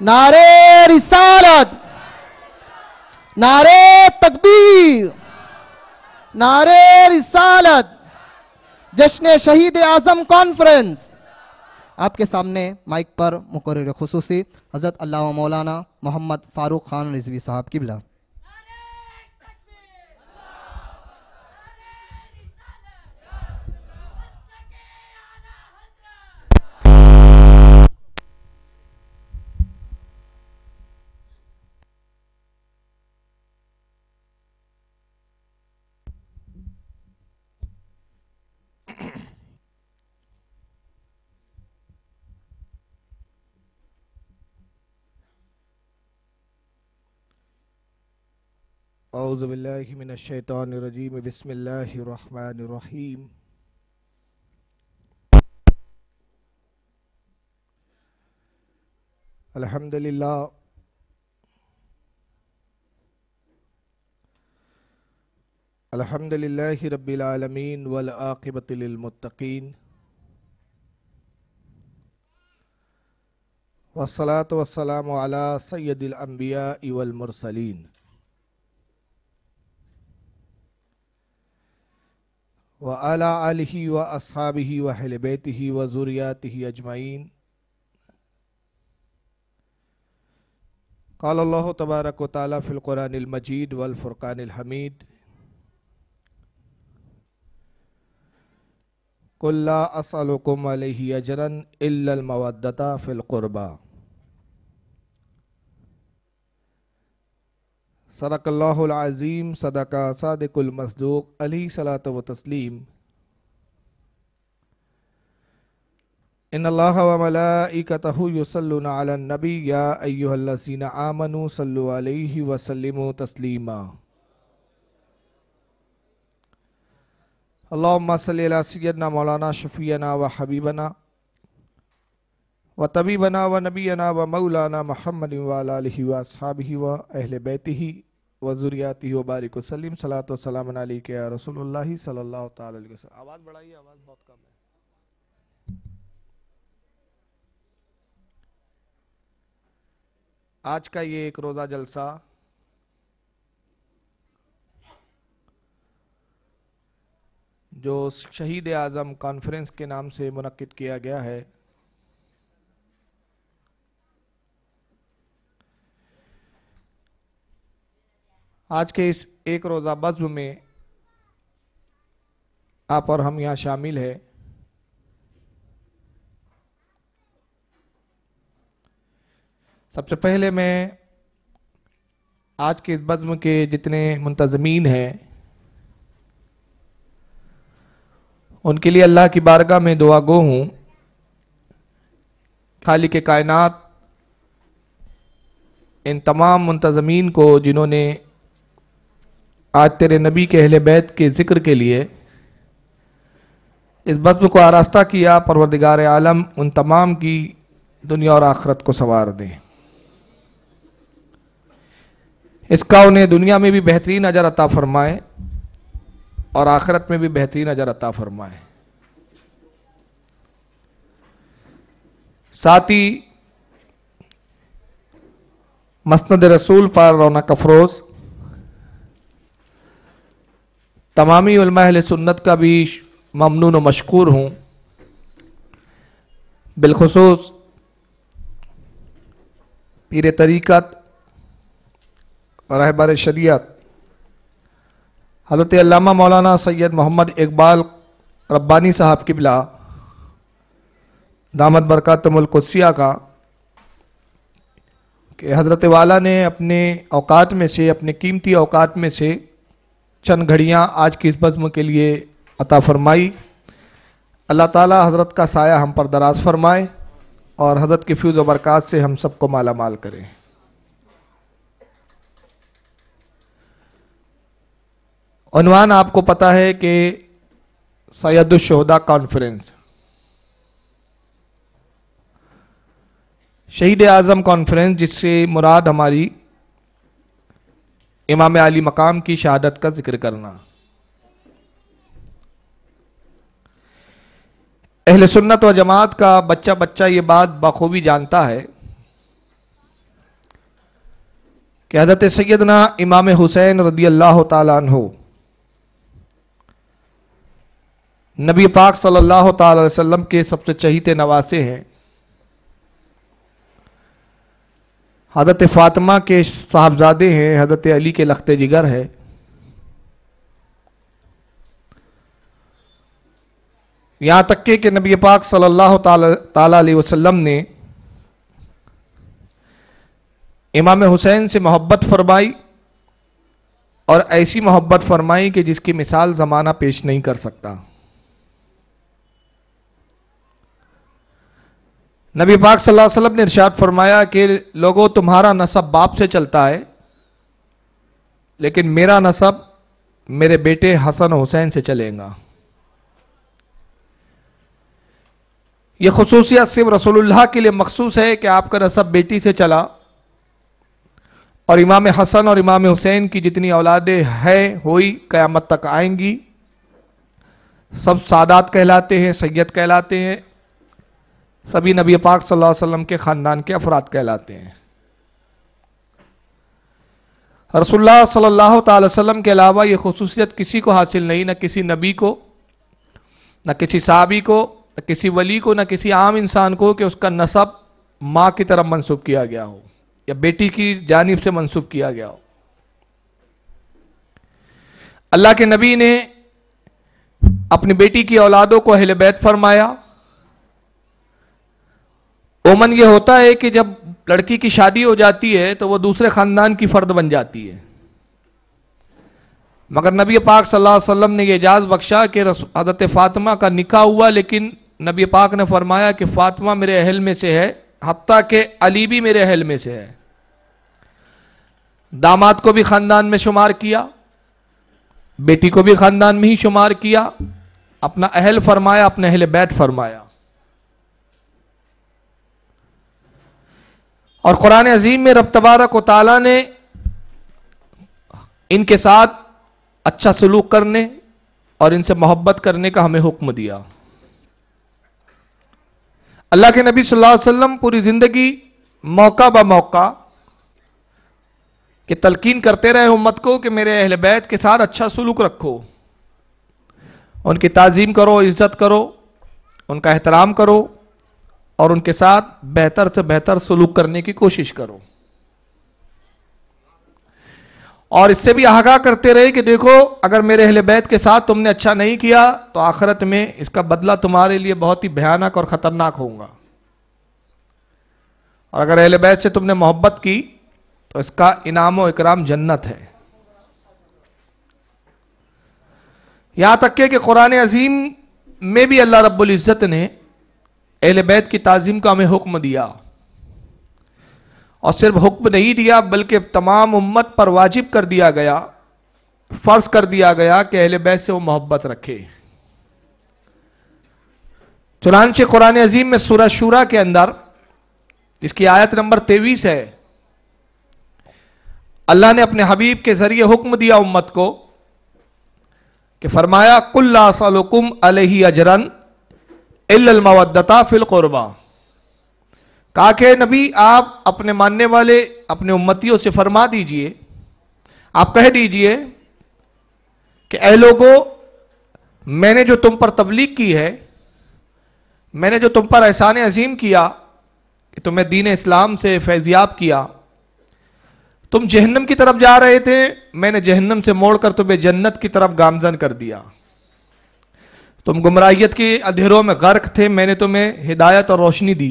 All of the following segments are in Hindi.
नारे रिसालत नारे तकबीर नारे रिसालत जश्न शहीद आजम कॉन्फ्रेंस आपके सामने माइक पर मुकर खसूसी हज़रत अल्लाह मौलाना मोहम्मद फ़ारूक ख़ान रिजवी साहब किबला أعوذ بالله من الشيطان الرجيم بسم الله الرحمن الرحيم الحمد لله الحمد لله رب العالمين والآقبة للمتقين والصلاة والسلام على سيد الأنبياء والمرسلين وعلى آله وأصحابه وحل بيته وذرياته أجمعين قال الله تبارك وتعالى في القرآن المجيد والفرقان الحميد قل لا أسألكم عليه أجرا إلا المودة في القربى صدق الله العظيم صدق صادق المصدوق علی صلاة و تسلیم إن الله وملائكته يصلون على النبي يا أيها الذين آمنوا صلوا عليه وسلموا تسليما اللهم صل على سيدنا مولانا شفيعنا وحبيبنا وطبيبنا ونبينا ومولانا محمد وعلى آله وأصحابه وأهل بيته वज़ुरियाती बारिक वसलम सलात वसलम के रसोल सल्ला आवाज़ बढ़ाइए आवाज़ बहुत कम है आज का ये एक रोज़ा जलसा जो शहीद आज़म कॉन्फ्रेंस के नाम से मनद किया गया है आज के इस एक रोज़ा बज्म में आप और हम यहाँ शामिल है सबसे पहले मैं आज के इस बज्म के जितने मुंतज़मीन हैं उनके लिए अल्लाह की बारगाह में दुआ गो हूँ खाली के कायनात इन तमाम मुंतज़मीन को जिन्होंने आज तेरे नबी के अहल बैत के ज़िक्र के लिए इस बज़म को आरास्ता किया परवरदिगार आलम उन तमाम की दुनिया और आखरत को संवार दें इसका उन्हें दुनिया में भी बेहतरीन अजर अता फरमाए और आखरत में भी बेहतरीन अजर अता फरमाए साथ ही मसंद रसूल पर रौनक अफरोज़ तमामी उलमाहल सुन्नत का भी ममनून मशकूर हूँ बिलखसूस पीर तरीक़त रहबर शरीयत हज़रत अल्लामा मौलाना सैयद मोहम्मद इकबाल रब्बानी साहब की बिला दामद बरक़ातमलकुसिया का कि हज़रत वाला ने अपने अवकात में से अपने कीमती अवकात में से चंद घड़ियाँ आज की इस बज़म के लिए अता फरमाई अल्लाह ताला हज़रत का साया हम पर दराज फरमाए और हज़रत के फ्यूज़ वबरक़ात से हम सबको माला माल करें अनवान आपको पता है कि सैदुलशहदा कॉन्फ्रेंस शहीद आज़म कॉन्फ्रेंस जिससे मुराद हमारी इमाम अली मकाम की शहादत का जिक्र करना अहल सुन्नत व जमात का बच्चा बच्चा ये बात बखूबी जानता है कि हजरत सैदना इमाम हुसैन रदी अल्लाह तु नबी पाक सल्लल्लाहु अलैहि वसल्लम के सबसे चहीते नवासे हैं हज़रत फ़ातिमा के साहबजादे हैं हज़रत अली के लखते जिगर है यहाँ तक के नबी पाक सल्लल्लाहु अलैहि वसल्लम ने इमाम हुसैन से मोहब्बत फरमाई और ऐसी मोहब्बत फरमाई कि जिसकी मिसाल ज़माना पेश नहीं कर सकता नबी पाक सल्लल्लाहु अलैहि वसल्लम ने इरशाद फरमाया कि लोगों तुम्हारा नसब बाप से चलता है लेकिन मेरा नसब मेरे बेटे हसन हुसैन से चलेगा यह खसूसियत सिर्फ रसोल्ला के लिए मखसूस है कि आपका नसब बेटी से चला और इमाम हसन और इमाम हुसैन की जितनी औलादें हैं हुई क़यामत तक आएंगी सब सादात कहलाते हैं सैयद कहलाते हैं सभी नबी पाक सल्लल्लाहु अलैहि वसल्लम के ख़ानदान के अफराद कहलाते हैं रसुल्ला सल्लल्लाहु अलैहि वसल्लम के अलावा ये खसूसियत किसी को हासिल नहीं न किसी नबी को न किसी साबी को न किसी वली को न किसी आम इंसान को कि उसका नसब माँ की तरफ मनसूब किया गया हो या बेटी की जानब से मनसूब किया गया हो अल्लाह के नबी ने अपनी बेटी की औलादों को अहल बैत फरमाया ओमन ये होता है कि जब लड़की की शादी हो जाती है तो वो दूसरे खानदान की फ़र्द बन जाती है मगर नबी पाक सल्लल्लाहु अलैहि वसल्लम ने यह एजाज़ बख्शा कि हज़रत फ़ातिमा का निका हुआ लेकिन नबी पाक ने फरमाया कि फ़ातिमा मेरे अहल में से है हती के अली भी मेरे अहल में से है दामाद को भी ख़ानदान में शुमार किया बेटी को भी ख़ानदान में ही शुमार किया अपना अहल फरमाया अपने अहल बैत फरमाया और कुरान अजीम में रब तबारक ताली ने इनके साथ अच्छा सलूक करने और इनसे मोहब्बत करने का हमें हुक्म दिया अल्लाह के नबी सल्लल्लाहु अलैहि वसल्लम पूरी ज़िंदगी मौका ब मौका के तलकीन करते रहे उम्मत को कि मेरे अहल बैत के साथ अच्छा सलूक रखो उनकी ताज़ीम करो इज़्ज़त करो उनका एहतराम करो और उनके साथ बेहतर से बेहतर सलूक करने की कोशिश करो और इससे भी आगाह करते रहे कि देखो अगर मेरे अहले बैत के साथ तुमने अच्छा नहीं किया तो आखिरत में इसका बदला तुम्हारे लिए बहुत ही भयानक और ख़तरनाक होगा और अगर अहले बैत से तुमने मोहब्बत की तो इसका इनाम इकराम जन्नत है यहां तक के कुरान अजीम में भी अल्लाह रब्बुल इज़्ज़त ने अहल बैत की तज़ीम का हमें हुक्म दिया और सिर्फ हुक्म नहीं दिया बल्कि तमाम उम्मत पर वाजिब कर दिया गया फ़र्ज कर दिया गया कि अहल बैत से वो मोहब्बत रखे चुनानच कुरान अजीम में सूरह शूरा के अंदर जिसकी आयत नंबर तेईस है अल्लाह ने अपने हबीब के ज़रिए हुक्म दिया उम्मत को कि फरमाया कुल्लासलकुम अलही अजरन फिल कौरबा कहा के नबी आप अपने मानने वाले अपने उम्मतियों से फरमा दीजिए आप कह दीजिए कि ए लोगो मैंने जो तुम पर तबलीग की है मैंने जो तुम पर एहसान अजीम किया कि तुम्हें दीन इस्लाम से फैजियाब किया तुम जहन्नम की तरफ जा रहे थे मैंने जहन्नम से मोड़कर तुम्हें जन्नत की तरफ गामजन कर दिया तुम गुमराहियत के अधेरों में गर्क थे मैंने तुम्हें हिदायत और रोशनी दी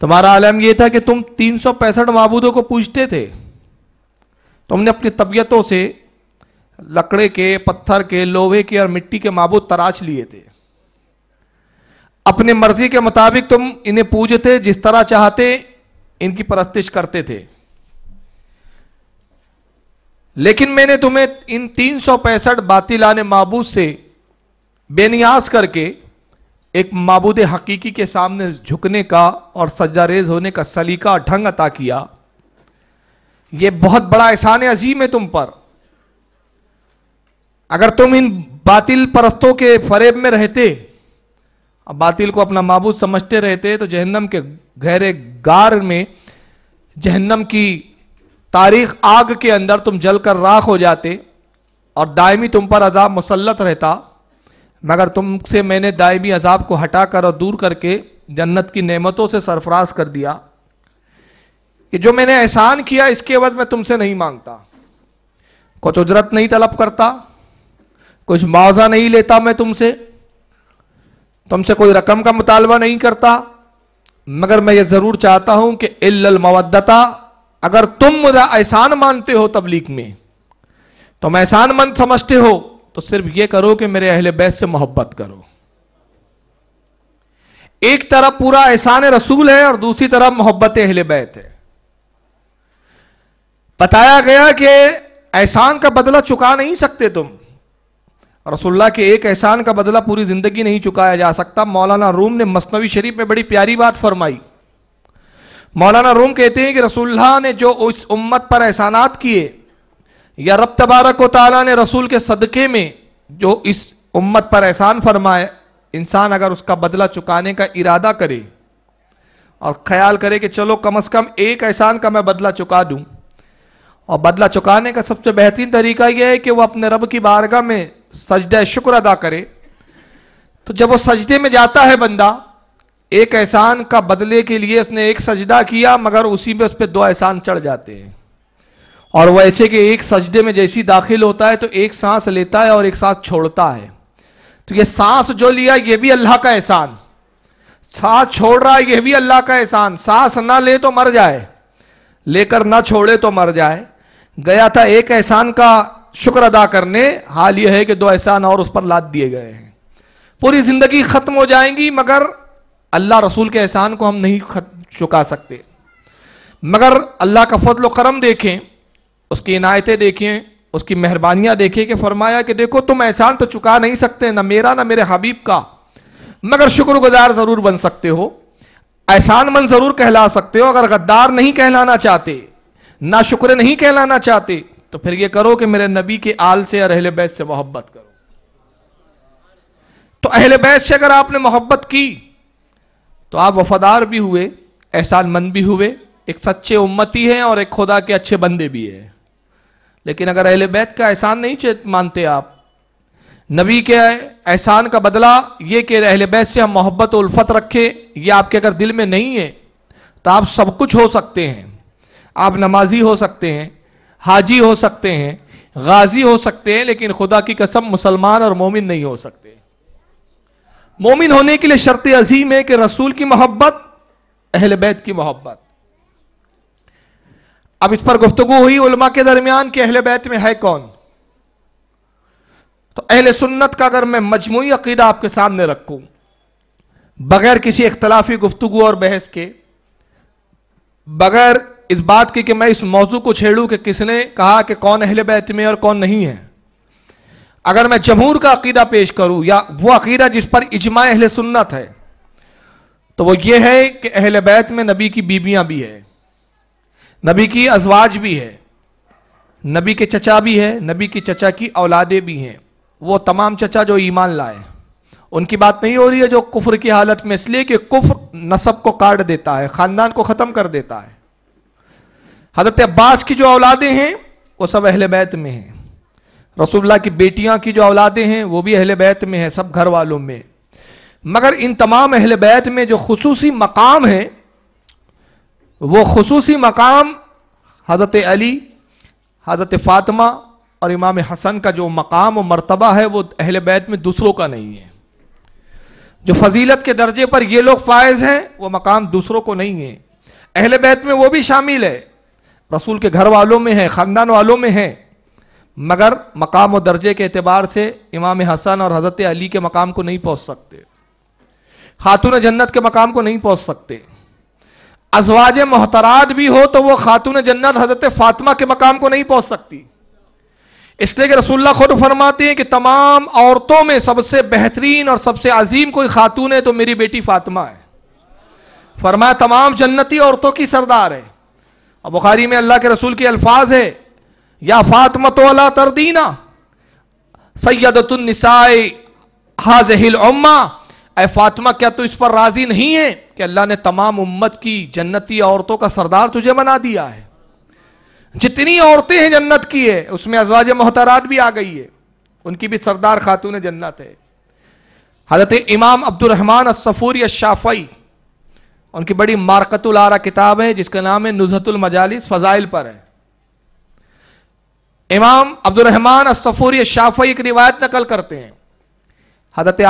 तुम्हारा आलम यह था कि तुम तीन सौ पैंसठ मबूदों को पूछते थे तुमने अपनी तबीयतों से लकड़े के पत्थर के लोहे के और मिट्टी के मबूद तराश लिए थे अपनी मर्जी के मुताबिक तुम इन्हें पूजते जिस तरह चाहते इनकी परस्तिश करते थे लेकिन मैंने तुम्हें इन तीन सौ पैंसठ बातिलाने मबूद से बेनियाज करके एक मबूद हकीकी के सामने झुकने का और सज्जारेज होने का सलीका ढंग अता किया यह बहुत बड़ा एहसान अजीम है तुम पर अगर तुम इन बातिल परस्तों के फरेब में रहते बातिल को अपना मबूद समझते रहते तो जहन्नम के गहरे गार में जहन्नम की तारीख आग के अंदर तुम जलकर राख हो जाते और दायमी तुम पर अदा मुसलत रहता मगर तुमसे मैंने दायबी अजाब को हटाकर और दूर करके जन्नत की नेमतों से सरफराज कर दिया कि जो मैंने एहसान किया इसके अवध मैं तुमसे नहीं मांगता कुछ उजरत नहीं तलब करता कुछ मुआवजा नहीं लेता मैं तुमसे तुमसे कोई रकम का मुतालबा नहीं करता मगर मैं ये ज़रूर चाहता हूं कि इल्ल अगर तुम मुझे एहसान मानते हो तबलीग में तुम तो मंद समझते हो तो सिर्फ यह करो कि मेरे अहल बैस से मोहब्बत करो एक तरफ पूरा एहसान रसूल है और दूसरी तरफ मोहब्बत अहल बैत है बताया गया कि एहसान का बदला चुका नहीं सकते तुम रसुल्ला के एक एहसान का बदला पूरी ज़िंदगी नहीं चुकाया जा सकता मौलाना रूम ने मसनवी शरीफ में बड़ी प्यारी बात फरमाई मौलाना रूम कहते हैं कि रसुल्ला ने जो उस उम्मत पर एहसानात किए या रब तबारक वाली ने रसूल के सदक़े में जो इस उम्मत पर एहसान फरमाए इंसान अगर उसका बदला चुकाने का इरादा करे और ख्याल करे कि चलो कम अज़ कम एक एहसान का मैं बदला चुका दूँ और बदला चुकाने का सबसे बेहतरीन तरीका यह है कि वह अपने रब की बारगाह में सजद शुक्र अदा करे तो जब वो सजदे में जाता है बंदा एक एहसान का बदले के लिए उसने एक सजदा किया मगर उसी में उस पर दो एहसान चढ़ जाते हैं और वैसे कि एक सजदे में जैसी दाखिल होता है तो एक सांस लेता है और एक सांस छोड़ता है तो ये सांस जो लिया ये भी अल्लाह का एहसान सांस छोड़ रहा है ये भी अल्लाह का एहसान सांस ना ले तो मर जाए लेकर ना छोड़े तो मर जाए गया था एक एहसान का शुक्र अदा करने हाल यह है कि दो एहसान और उस पर लाद दिए गए हैं पूरी जिंदगी खत्म हो जाएंगी मगर अल्लाह रसूल के एहसान को हम नहीं चुका सकते मगर अल्लाह का फजल करम देखें उसकी इनायतें देखिए उसकी मेहरबानियां देखिए कि फरमाया कि देखो तुम एहसान तो चुका नहीं सकते ना मेरा ना मेरे हबीब का मगर शुक्रगुजार जरूर बन सकते हो एहसान मंद जरूर कहला सकते हो अगर गद्दार नहीं कहलाना चाहते ना शुक्र नहीं कहलाना चाहते तो फिर ये करो कि मेरे नबी के आल से और अहले बैत से मोहब्बत करो तो अहल बैत से अगर आपने मोहब्बत की तो आप वफादार भी हुए एहसान मंद भी हुए एक सच्चे उम्मती हैं और एक खुदा के अच्छे बंदे भी हैं लेकिन अगर अहल बैत का एहसान नहीं मानते आप नबी के एहसान का बदला ये कि अहल बैत से हम मोहब्बत उल्फत रखें ये आपके अगर दिल में नहीं है तो आप सब कुछ हो सकते हैं आप नमाजी हो सकते हैं हाजी हो सकते हैं गाजी हो सकते हैं लेकिन खुदा की कसम मुसलमान और मोमिन नहीं हो सकते मोमिन होने के लिए शर्त अजीम है कि रसूल की मोहब्बत अहल बैत की मोहब्बत अब इस पर गुफ्तु हुई उलमा के दरमियान कि अहल बैत में है कौन तो अहल सुन्नत का अगर मैं मजमू अकीदा आपके सामने रखूँ बगैर किसी इख्तलाफी गुफ्तु और बहस के बगैर इस बात की कि मैं इस मौजू को छेड़ूँ कि किसने कहा कि कौन अहल बैत में और कौन नहीं है अगर मैं जमहूर का अकीदा पेश करूँ या वो अकीदा जिस पर इजमा अहल सुन्नत है तो वो ये है कि अहल बैत में नबी की बीबियाँ भी हैं नबी की अजवाज भी है नबी के चचा भी है नबी की चचा की औलादे भी हैं वो तमाम चचा जो ईमान लाए उनकी बात नहीं हो रही है जो कुफर की हालत में इसलिए कि कुफर नसब को काट देता है खानदान को ख़त्म कर देता है हजरत अब्बास की जो औलादें हैं वो सब अहल बैत में हैं रसूलुल्लाह की बेटियां की जो औलादें हैं वो भी अहल बैत में हैं सब घर वालों में मगर इन तमाम अहल बैत में जो खसूसी मकाम है वो खसूसी मकाम हज़रत अली हज़रत फातमा और इमाम हसन का जो मकाम और मरतबा है वो अहल बैत में दूसरों का नहीं है जो फजीलत के दर्जे पर ये लोग फायज़ हैं वो मकाम दूसरों को नहीं है अहल बैत में वो भी शामिल है रसूल के घर वालों में है ख़ानदान वालों में है मगर मकाम और दर्जे के अतबार से इमाम हसन और हज़रत अली के मकाम को नहीं पहुँच सकते खातून जन्नत के मकाम को नहीं पहुँच सकते अजवाज मोहतराज भी हो तो वह खातून जन्नत हजरत फातिमा के मकाम को नहीं पहुंच सकती इसलिए कि रसुल्ला खुद फरमाते हैं कि तमाम औरतों में सबसे बेहतरीन और सबसे अजीम कोई खातून है तो मेरी बेटी फातिमा है फरमाया तमाम जन्नती औरतों की सरदार है और बुखारी में अल्लाह के रसूल के अल्फाज है या फातमत अला तरदीना सैदतुलनिसाई हाजहिल उम्मा ए फातिमा क्या तो इस पर राजी नहीं है कि अल्लाह ने तमाम उम्मत की जन्नती औरतों का सरदार तुझे बना दिया है जितनी औरतें हैं जन्नत की है उसमें अजवाज मोहतरात भी आ गई है उनकी भी सरदार खातून जन्नत है हजरत इमाम अब्दुलरहमान सफ़ूरी शाफई उनकी बड़ी आरा किताब है जिसका नाम है मजालिस फ़जाइल पर है इमाम अब्दुलरहमान सफ़ूरी शाफई एक रिवायत नकल करते हैं हजरत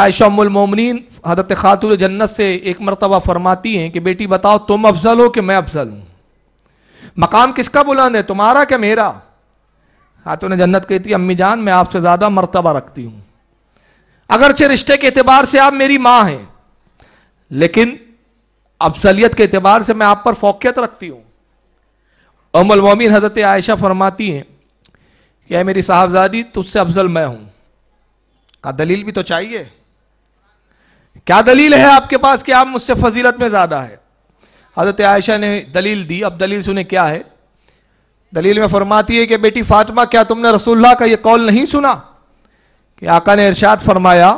मोमिन हजरत खातुल जन्नत से एक मरतबा फरमाती हैं कि बेटी बताओ तुम अफजल हो कि मैं अफजल हूँ मकाम किसका बुलंद है तुम्हारा क्या मेरा हाथों ने जन्नत कहती अम्मी जान मैं आपसे ज़्यादा मरतबा रखती हूँ अगरचे रिश्ते के अतबार से आप मेरी माँ हैं लेकिन अफजलियत के अतबार से मैं आप पर फोकियत रखती हूँ अमलमोमिन हजरत आयशा फरमाती हैं कि मेरी साहबजादी तुझसे अफजल मैं हूँ का दलील भी तो चाहिए क्या दलील है आपके पास कि आप मुझसे फजीलत में ज़्यादा है हज़रत आयशा ने दलील दी अब दलील सुने क्या है दलील में फरमाती है कि बेटी फातिमा क्या तुमने रसुल्ला का ये कौल नहीं सुना कि आका ने इरशाद फरमाया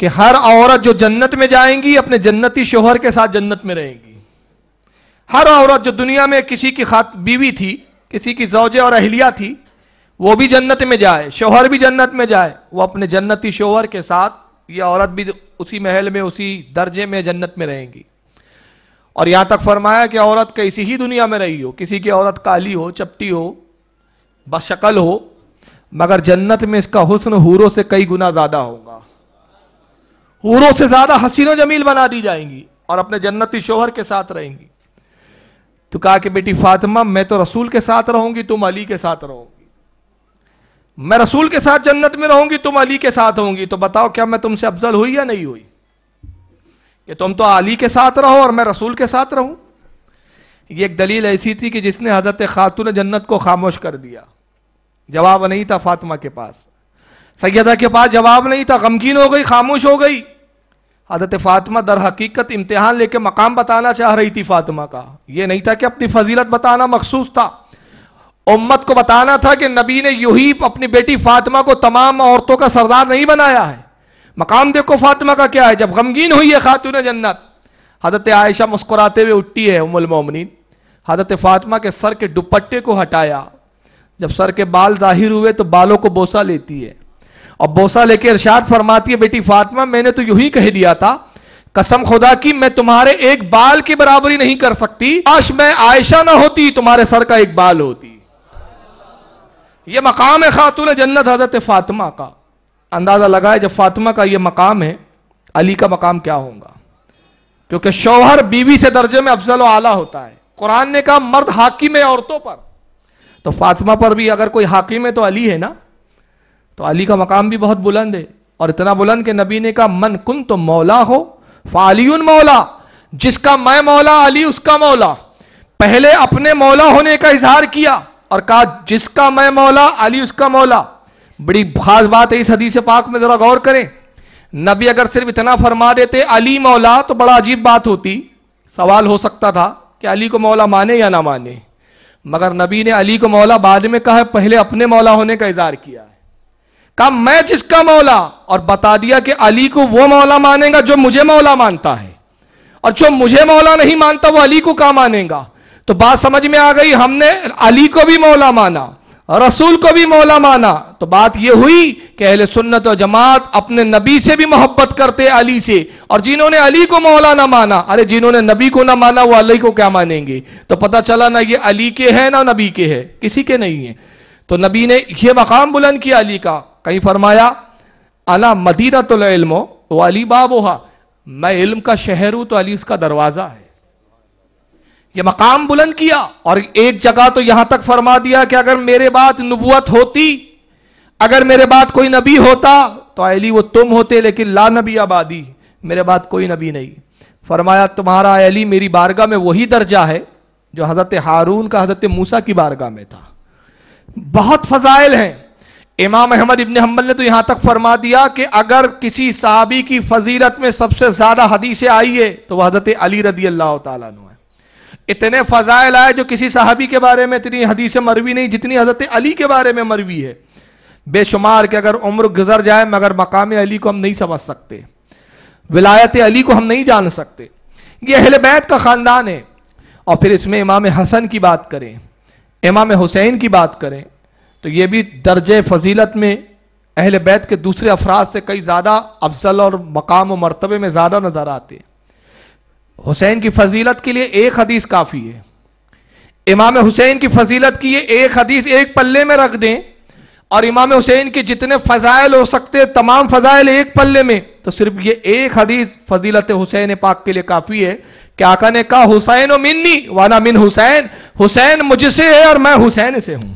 कि हर औरत जो जन्नत में जाएंगी अपने जन्नती शोहर के साथ जन्नत में रहेंगी हर औरत जो दुनिया में किसी की खात बीवी थी किसी की जौजे और अहलिया थी वो भी जन्नत में जाए शोहर भी जन्नत में जाए वो अपने जन्नती शोहर के साथ ये औरत भी उसी महल में उसी दर्जे में जन्नत में रहेंगी और यहाँ तक फरमाया कि औरत कैसी ही दुनिया में रही हो किसी की औरत काली हो चपटी हो बशकल हो मगर जन्नत में इसका हुस्न हूरों से कई गुना ज़्यादा होगा हूरों से ज़्यादा हसीनो जमील बना दी जाएंगी और अपने जन्नती शोहर के साथ रहेंगी तो कहा कि बेटी फातिमा मैं तो रसूल के साथ रहूंगी तुम अली के साथ रहो मैं रसूल के साथ जन्नत में रहूंगी तुम अली के साथ होंगी तो बताओ क्या मैं तुमसे अफजल हुई या नहीं हुई कि तुम तो अली के साथ रहो और मैं रसूल के साथ रहूं ये एक दलील ऐसी थी कि जिसने हजरत खातून जन्नत को खामोश कर दिया जवाब नहीं था फातिमा के पास सैदा के पास जवाब नहीं था गमगीन हो गई खामोश हो गई हजरत फातिमा दर हकीकत इम्तिहान लेके मकाम बताना चाह रही थी फातिमा का ये नहीं था कि अपनी फजीलत बताना मखसूस था उम्मत को बताना था कि नबी ने यूही अपनी बेटी फातिमा को तमाम औरतों का सरदार नहीं बनाया है मकाम देखो फातिमा का क्या है जब गमगीन हुई है खातून जन्नत हजरत आयशा मुस्कुराते हुए उठी है मोमिन हजरत फातिमा के सर के दुपट्टे को हटाया जब सर के बाल जाहिर हुए तो बालों को बोसा लेती है और बोसा लेके इरशाद फरमाती है बेटी फातिमा मैंने तो यूही ही कह दिया था कसम खुदा की मैं तुम्हारे एक बाल की बराबरी नहीं कर सकती आश मैं आयशा ना होती तुम्हारे सर का एक बाल होती यह मकाम है खातून जन्नत हजरत फातिमा का अंदाज़ा लगाए जब फातिमा का यह मकाम है अली का मकाम क्या होगा क्योंकि शौहर बीवी से दर्जे में अफजल आला होता है कुरान ने कहा मर्द हाकिम है औरतों पर तो फातिमा पर भी अगर कोई हाकिम है तो अली है ना तो अली का मकाम भी बहुत बुलंद है और इतना बुलंद के नबी ने कहा मन कुन तो मौला हो फालियन मौला जिसका मैं मौला अली उसका मौला पहले अपने मौला होने का इजहार किया और कहा जिसका मैं मौला अली उसका मौला बड़ी खास बात है इस हदीस पाक में ज़रा गौर करें नबी अगर सिर्फ इतना फरमा देते अली मौला तो बड़ा अजीब बात होती सवाल हो सकता था कि अली को मौला माने या ना माने मगर नबी ने अली को मौला बाद में कहा पहले अपने मौला होने का इजहार किया है कहा मैं जिसका मौला और बता दिया कि अली को वो मौला मानेगा जो मुझे मौला मानता है और जो मुझे मौला नहीं मानता वो अली को कहा मानेगा तो बात समझ में आ गई हमने अली को भी मौला माना रसूल को भी मौला माना तो बात यह हुई कि अहले सुन्नत और जमात अपने नबी से भी मोहब्बत करते अली से और जिन्होंने अली को मौला ना माना अरे जिन्होंने नबी को ना माना वो अली को क्या मानेंगे तो पता चला ना ये अली के हैं ना नबी के हैं किसी के नहीं है तो नबी ने यह मकाम बुलंद किया अली का कहीं फरमाया अला मदीना तो इल्मो वो अली बाबोहा मैं इल्म का शहर हूं तो अली उसका दरवाज़ा है ये मकाम बुलंद किया और एक जगह तो यहां तक फरमा दिया कि अगर मेरे बात नबूत होती अगर मेरे बात कोई नबी होता तो अली वो तुम होते लेकिन ला नबी आबादी मेरे बात कोई नबी नहीं फरमाया तुम्हारा अली मेरी बारगाह में वही दर्जा है जो हज़रत हारून का हज़रत मूसा की बारगाह में था बहुत फजाइल हैं इमाम अहमद इबन हम्बल ने तो यहाँ तक फरमा दिया कि अगर किसी साहबी की फजीलत में सबसे ज़्यादा हदीसें आई है तो वह हज़रत अली रदी अल्लाह तु इतने फजाइल आए जो किसी साहबी के बारे में इतनी हदीस मरवी नहीं जितनी हजरत अली के बारे में मरवी है बेशुमार कि अगर उम्र गुजर जाए मगर मकाम अली को हम नहीं समझ सकते विलायत अली को हम नहीं जान सकते ये अहल बैत का ख़ानदान है और फिर इसमें इमाम हसन की बात करें इमाम हुसैन की बात करें तो ये भी दर्ज फजीलत में अहल बैत के दूसरे अफराज से कई ज़्यादा अफजल और मकाम व मरतबे में ज़्यादा नज़र आते हैं हुसैन की फजीलत के लिए एक हदीस काफ़ी है इमाम हुसैन की फजीलत की ये एक हदीस एक पल्ले में रख दें और इमाम हुसैन के जितने फजाइल हो सकते हैं तमाम फजाइल एक पल्ले में तो सिर्फ ये एक हदीस फजीलत हुसैन पाक के लिए काफ़ी है क्या आका ने कहा हुसैन और मिन्नी वाना मिन हुसैन हुसैन मुझसे है और मैं हुसैन से हूं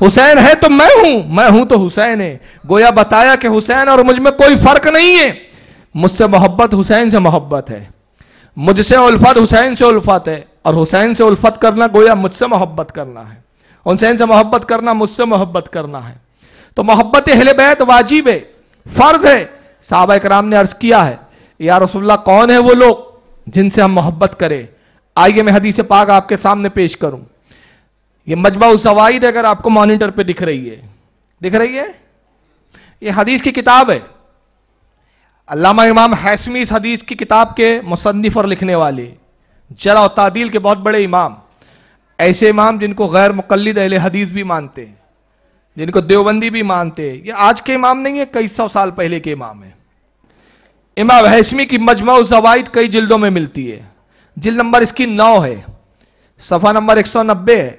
हुसैन है तो मैं हूं मैं हूं तो हुसैन है गोया बताया कि हुसैन और मुझ में कोई फर्क नहीं है मुझसे मोहब्बत हुसैन से मोहब्बत है मुझसे उल्फत हुसैन से उल्फत है और हुसैन से उल्फत करना गोया मुझसे मोहब्बत करना है हुसैन से मोहब्बत करना मुझसे मोहब्बत करना है तो मोहब्बत अहल बैत वाजिब है फ़र्ज़ है साहब कराम ने अर्ज़ किया है या रसुल्ला कौन है वो लोग जिनसे हम मोहब्बत करें आइए मैं हदीस पाक आपके सामने पेश करूं ये मजबा सवाइद अगर आपको मॉनिटर पे दिख रही है दिख रही है ये हदीस की किताब है अलामा इमाम हैसमी इस हदीस की किताब के मुसनफ़ और लिखने वाले जरा तादील के बहुत बड़े इमाम ऐसे इमाम जिनको गैर मुकलद अहल हदीस भी मानते हैं जिनको देवबंदी भी मानते हैं ये आज के इमाम नहीं है कई सौ साल पहले के इमाम हैं इमाम हैसमी की मजमा जवाद कई जिल्दों में मिलती है जिल नंबर इसकी नौ है सफ़ा नंबर एक सौ नब्बे है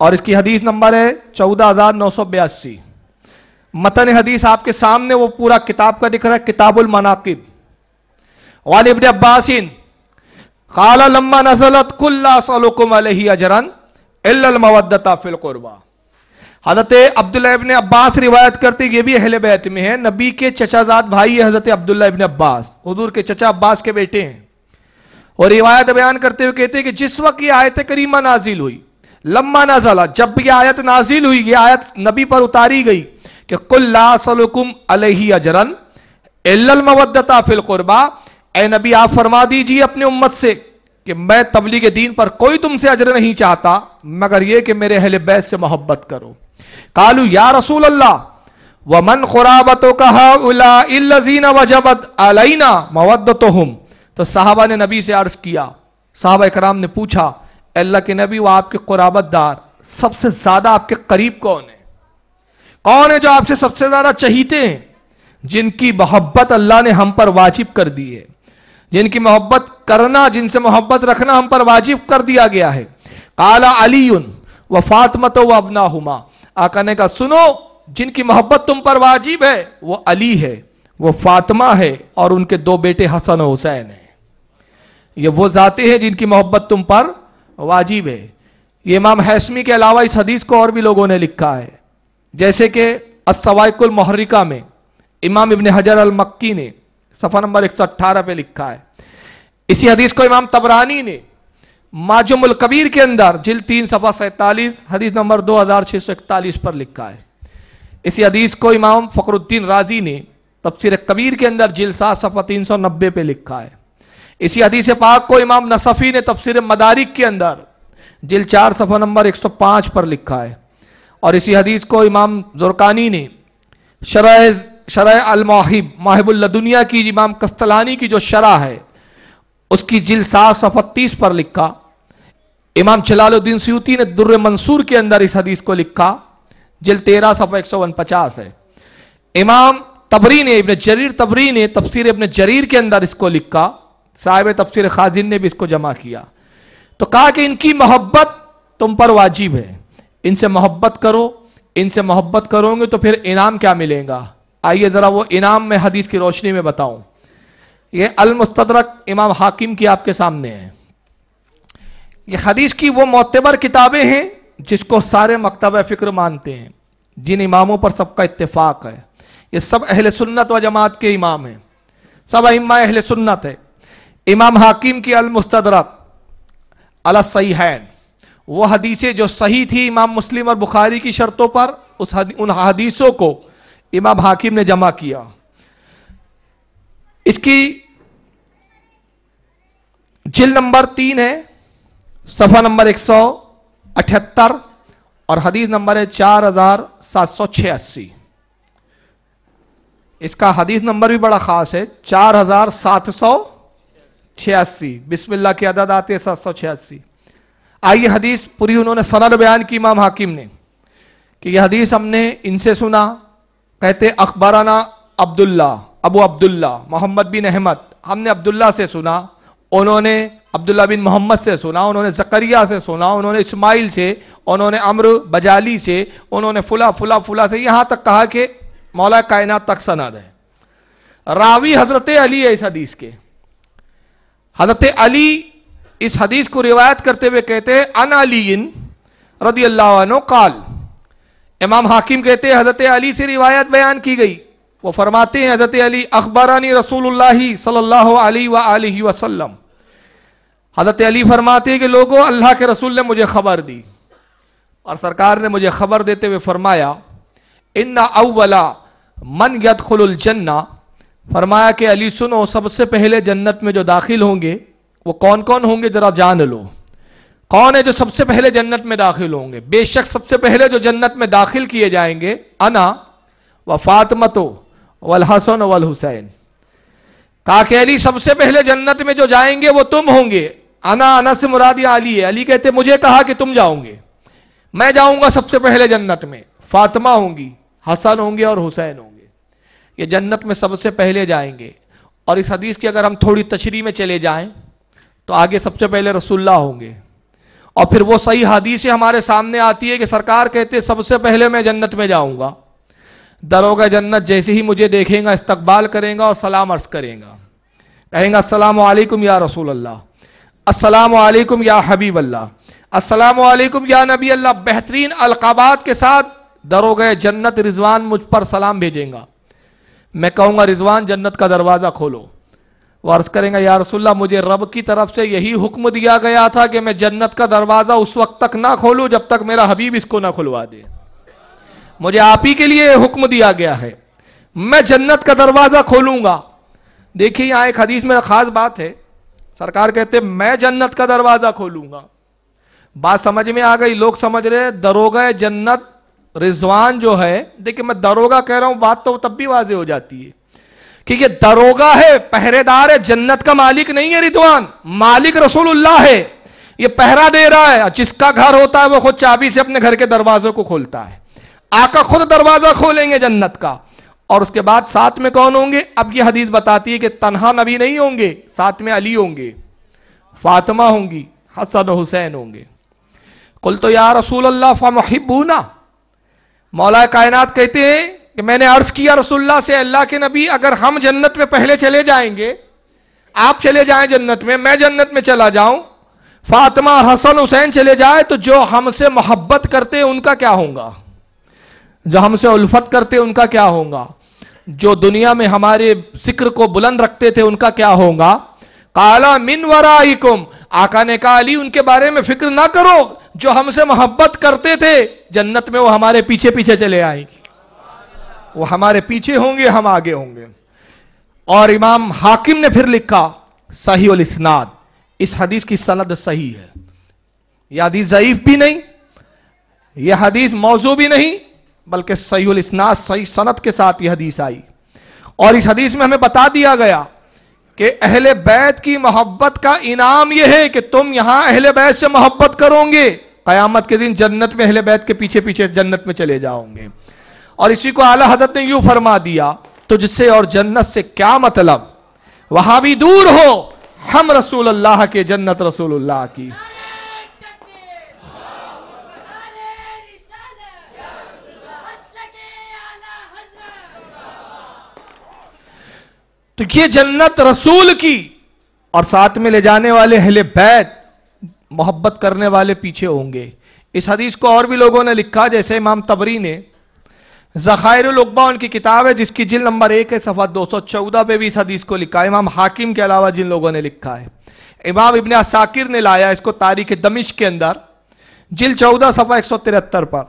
और इसकी हदीस नंबर है चौदह हज़ार नौ सौ बयासी मतन हदीस आपके सामने वो पूरा किताब का दिख रहा है किताबुल मनाकिब वालिब अब्बासिन खाला लम्मा नजलत कुल्लाकुम अजरन मवदता फिल कुरबा हजरत अब्दुल्ला इबन अब्बास रिवायत करते ये भी अहल बैत में है नबी के चचाजाद भाई है हजरत अब्दुल्ला इबन अब्बास हजूर के चचा अब्बास के बेटे हैं और रिवायत बयान करते हुए कहते हैं कि जिस वक्त ये आयत करीमा नाजिल हुई लम्मा नाजला जब यह आयत नाजिल हुई ये आयत नबी पर उतारी गई कि कुल्लासलकुम अलही अजरन एल्लमवदता फिल कुरबा ए नबी आप फरमा दीजिए अपने उम्मत से कि मैं तबलीग दीन पर कोई तुमसे अजर नहीं चाहता मगर यह कि मेरे अहल बैत से मोहब्बत करो कालू या रसूल अल्लाह वमन खुराबतो कहाजीना वजबत अलैना हम तो साहबा ने नबी से अर्ज किया साहबा इकराम ने पूछा अल्लाह के नबी वो आपके कुराबतदार सबसे ज्यादा आपके करीब कौन है कौन है जो आपसे सबसे ज्यादा चहीते हैं जिनकी मोहब्बत अल्लाह ने हम पर वाजिब कर दी है जिनकी मोहब्बत करना जिनसे मोहब्बत रखना हम पर वाजिब कर दिया गया है काला अली व फातमत व अबना हुमा आका ने कहा सुनो जिनकी मोहब्बत तुम पर वाजिब है वो अली है वो फातिमा है और उनके दो बेटे हसन और हुसैन है ये वो जाते हैं जिनकी मोहब्बत तुम पर वाजिब है ये इमाम हैसमी के अलावा इस हदीस को और भी लोगों ने लिखा है जैसे कि असवाइकुल महरिका में इमाम इबन हजर अल मक्की ने सफ़ा नंबर एक सौ अट्ठारह लिखा है इसी हदीस को इमाम तबरानी ने माजुमुल कबीर के अंदर जिल तीन सफ़ा सैतालीस हदीस नंबर दो हज़ार छः सौ इकतालीस पर लिखा है इसी हदीस को इमाम फ़खरुद्दीन राजी ने तफसर कबीर के अंदर जिल सात सफ़ा तीन सौ नब्बे पे लिखा है इसी हदीस पाक को इमाम नसफ़ी ने तफसर मदारिक के अंदर जिल चार सफ़ा नंबर एक सौ पाँच पर लिखा है और इसी हदीस को इमाम जुर्कानी ने शरह शरह अलमाहिब माहिबुल्लदुनिया की इमाम कस्तलानी की जो शरा है उसकी जिल सात सौ बत्तीस पर लिखा इमाम जलालुद्दीन सूती ने दुर्र मंसूर के अंदर इस हदीस को लिखा जिल तेरह सौ एक सौ उनपचास है इमाम तबरी ने इबन जरीर तबरी ने तफसीर इबन जरीर के अंदर इसको लिखा साहिब तफसीर खाजिन ने भी इसको जमा किया तो कहा कि इनकी मोहब्बत तुम पर वाजिब है इनसे मोहब्बत करो इनसे मोहब्बत करोगे तो फिर इनाम क्या मिलेगा आइए ज़रा वो इनाम में हदीस की रोशनी में बताऊं ये अलमुस्तरक इमाम हाकिम की आपके सामने है ये हदीस की वो मोतबर किताबें हैं जिसको सारे मकतब फ़िक्र मानते हैं जिन इमामों पर सबका इतफाक़ है ये सब अहल सुन्नत व जमात के इमाम हैं सब अम्मा अहल सुन्नत है इमाम हाकिम की सही हैन वो हदीसें जो सही थी इमाम मुस्लिम और बुखारी की शर्तों पर उस हदी, उन हदीसों को इमाम हाकिम ने जमा किया इसकी जिल नंबर तीन है सफ़ा नंबर एक सौ अठहत्तर और हदीस नंबर है चार हजार सात सौ छियासी इसका हदीस नंबर भी बड़ा ख़ास है चार हजार सात सौ छियासी बिस्मिल्लाह की अदद आती है सात सौ छियासी आई हदीस पूरी उन्होंने सरल बयान की इमाम हाकिम ने कि यह हदीस हमने इनसे सुना कहते अखबाराना अब्दुल्ला अबू अब्दुल्ला मोहम्मद बिन अहमद हमने अब्दुल्ला से सुना उन्होंने अब्दुल्ला बिन मोहम्मद से सुना उन्होंने जकरिया से सुना उन्होंने इस्माइल से उन्होंने अम्र बजाली से उन्होंने फुला फुला फुला से यहाँ तक कहा कि मौला कायनात तक सना है रावी हजरत अली है इस हदीस के हजरत अली इस हदीस को रिवायत करते हुए कहते हैं अन अली रदी अल्लाह काल इमाम हाकिम कहते हैं हजरत अली से रिवायत बयान की गई वो फरमाते हैं हजरत अली अखबारानी रसूल सल्लल्लाहु हजरत अली फरमाते हैं कि लोगों अल्लाह के रसूल ने मुझे खबर दी और सरकार ने मुझे खबर देते हुए फरमाया इन्ना अवला मन यदखुल जन्ना फरमाया कि अली सुनो सबसे पहले जन्नत में जो दाखिल होंगे वो कौन कौन होंगे जरा जान लो कौन है जो सबसे पहले जन्नत में दाखिल होंगे बेशक सबसे पहले जो जन्नत में दाखिल किए जाएंगे अना व फातमतो वल हसन वल हुसैन काकेली सबसे पहले जन्नत में जो जाएंगे वो तुम होंगे अना अना से मुरादी अली है अली कहते मुझे कहा कि तुम जाओगे मैं जाऊंगा सबसे पहले जन्नत में फातिमा होंगी हसन होंगे और हुसैन होंगे ये जन्नत में सबसे पहले जाएंगे और इस हदीस की अगर हम थोड़ी तशरी में चले जाएं तो आगे सबसे पहले रसुल्ला होंगे और फिर वो सही हदीसें हमारे सामने आती है कि सरकार कहते सबसे पहले मैं जन्नत में जाऊंगा दरोगा जन्नत जैसे ही मुझे देखेगा इस्तकबाल करेगा और सलाम अर्ज करेगा कहेंगे असलम वालेकुम या रसूल अल्लाह अस्सलाम या हबीब अल्लाह अस्सलाम या नबी अल्लाह बेहतरीन अलकाबात के साथ दरोगा जन्नत रिजवान मुझ पर सलाम भेजेंगा मैं कहूँगा रिजवान जन्नत का दरवाज़ा खोलो वो अर्ज़ करेंगे या रसुल्ला मुझे रब की तरफ से यही हुक्म दिया गया था कि मैं जन्नत का दरवाज़ा उस वक्त तक ना खोलूँ जब तक मेरा हबीब इसको ना खुलवा दे मुझे आप ही के लिए हुक्म दिया गया है मैं जन्नत का दरवाज़ा खोलूंगा देखिए यहाँ एक हदीस में ख़ास बात है सरकार कहते मैं जन्नत का दरवाज़ा खोलूँगा बात समझ में आ गई लोग समझ रहे दरोगा जन्नत रिजवान जो है देखिए मैं दरोगा कह रहा हूँ बात तो तब भी वाजे हो जाती है कि ये दरोगा है पहरेदार है जन्नत का मालिक नहीं है रिदवान मालिक रसूलुल्लाह है ये पहरा दे रहा है जिसका घर होता है वो खुद चाबी से अपने घर के दरवाजों को खोलता है आका खुद दरवाजा खोलेंगे जन्नत का और उसके बाद साथ में कौन होंगे अब ये हदीस बताती है कि तनहा नबी नहीं होंगे साथ में अली होंगे फातिमा होंगी हसन हुसैन होंगे कुल तो या रसूल अल्लाह फ़महिबूना मौला कायनात कहते हैं कि मैंने अर्ज किया रसुल्ला से अल्लाह के नबी अगर हम जन्नत में पहले चले जाएंगे आप चले जाएं जन्नत में मैं जन्नत में चला जाऊं फातिमा और हसन हुसैन चले जाए तो जो हमसे मोहब्बत करते हैं उनका क्या होगा जो हमसे उल्फत करते उनका क्या होगा जो दुनिया में हमारे जिक्र को बुलंद रखते थे उनका क्या होगा काला मिन वराइकुम आका ने कहा अली उनके बारे में फिक्र ना करो जो हमसे मोहब्बत करते थे जन्नत में वो हमारे पीछे पीछे चले आएंगे वो हमारे पीछे होंगे हम आगे होंगे और इमाम हाकिम ने फिर लिखा सही और इसनाद इस हदीस की सनद सही है यह हदीस ज़यीफ भी नहीं यह हदीस मौजू भी नहीं बल्कि सही उल इसनाद सही सनत के साथ यह हदीस आई और इस हदीस में हमें बता दिया गया कि अहले बैत की मोहब्बत का इनाम यह है कि तुम यहां अहले बैत से मोहब्बत करोगे कयामत के दिन जन्नत में अहले बैत के पीछे पीछे जन्नत में चले जाओगे और इसी को आला हजरत ने यूं फरमा दिया तुझसे तो और जन्नत से क्या मतलब वहां भी दूर हो हम रसूल अल्लाह के जन्नत रसूल अल्लाह की तो ये जन्नत रसूल की और साथ में ले जाने वाले हेले बैत मोहब्बत करने वाले पीछे होंगे इस हदीस को और भी लोगों ने लिखा जैसे इमाम तबरी ने ज़ख़ायरलबा उनकी किताब है जिसकी जिल नंबर एक है सफ़ा दो सौ चौदह पे भी इस हदीस को लिखा है इमाम हाकिम के अलावा जिन लोगों ने लिखा है इमाम इबन असाकिर ने लाया इसको तारीख दमिश के अंदर जिल चौदह सफ़ा एक सौ तिहत्तर पर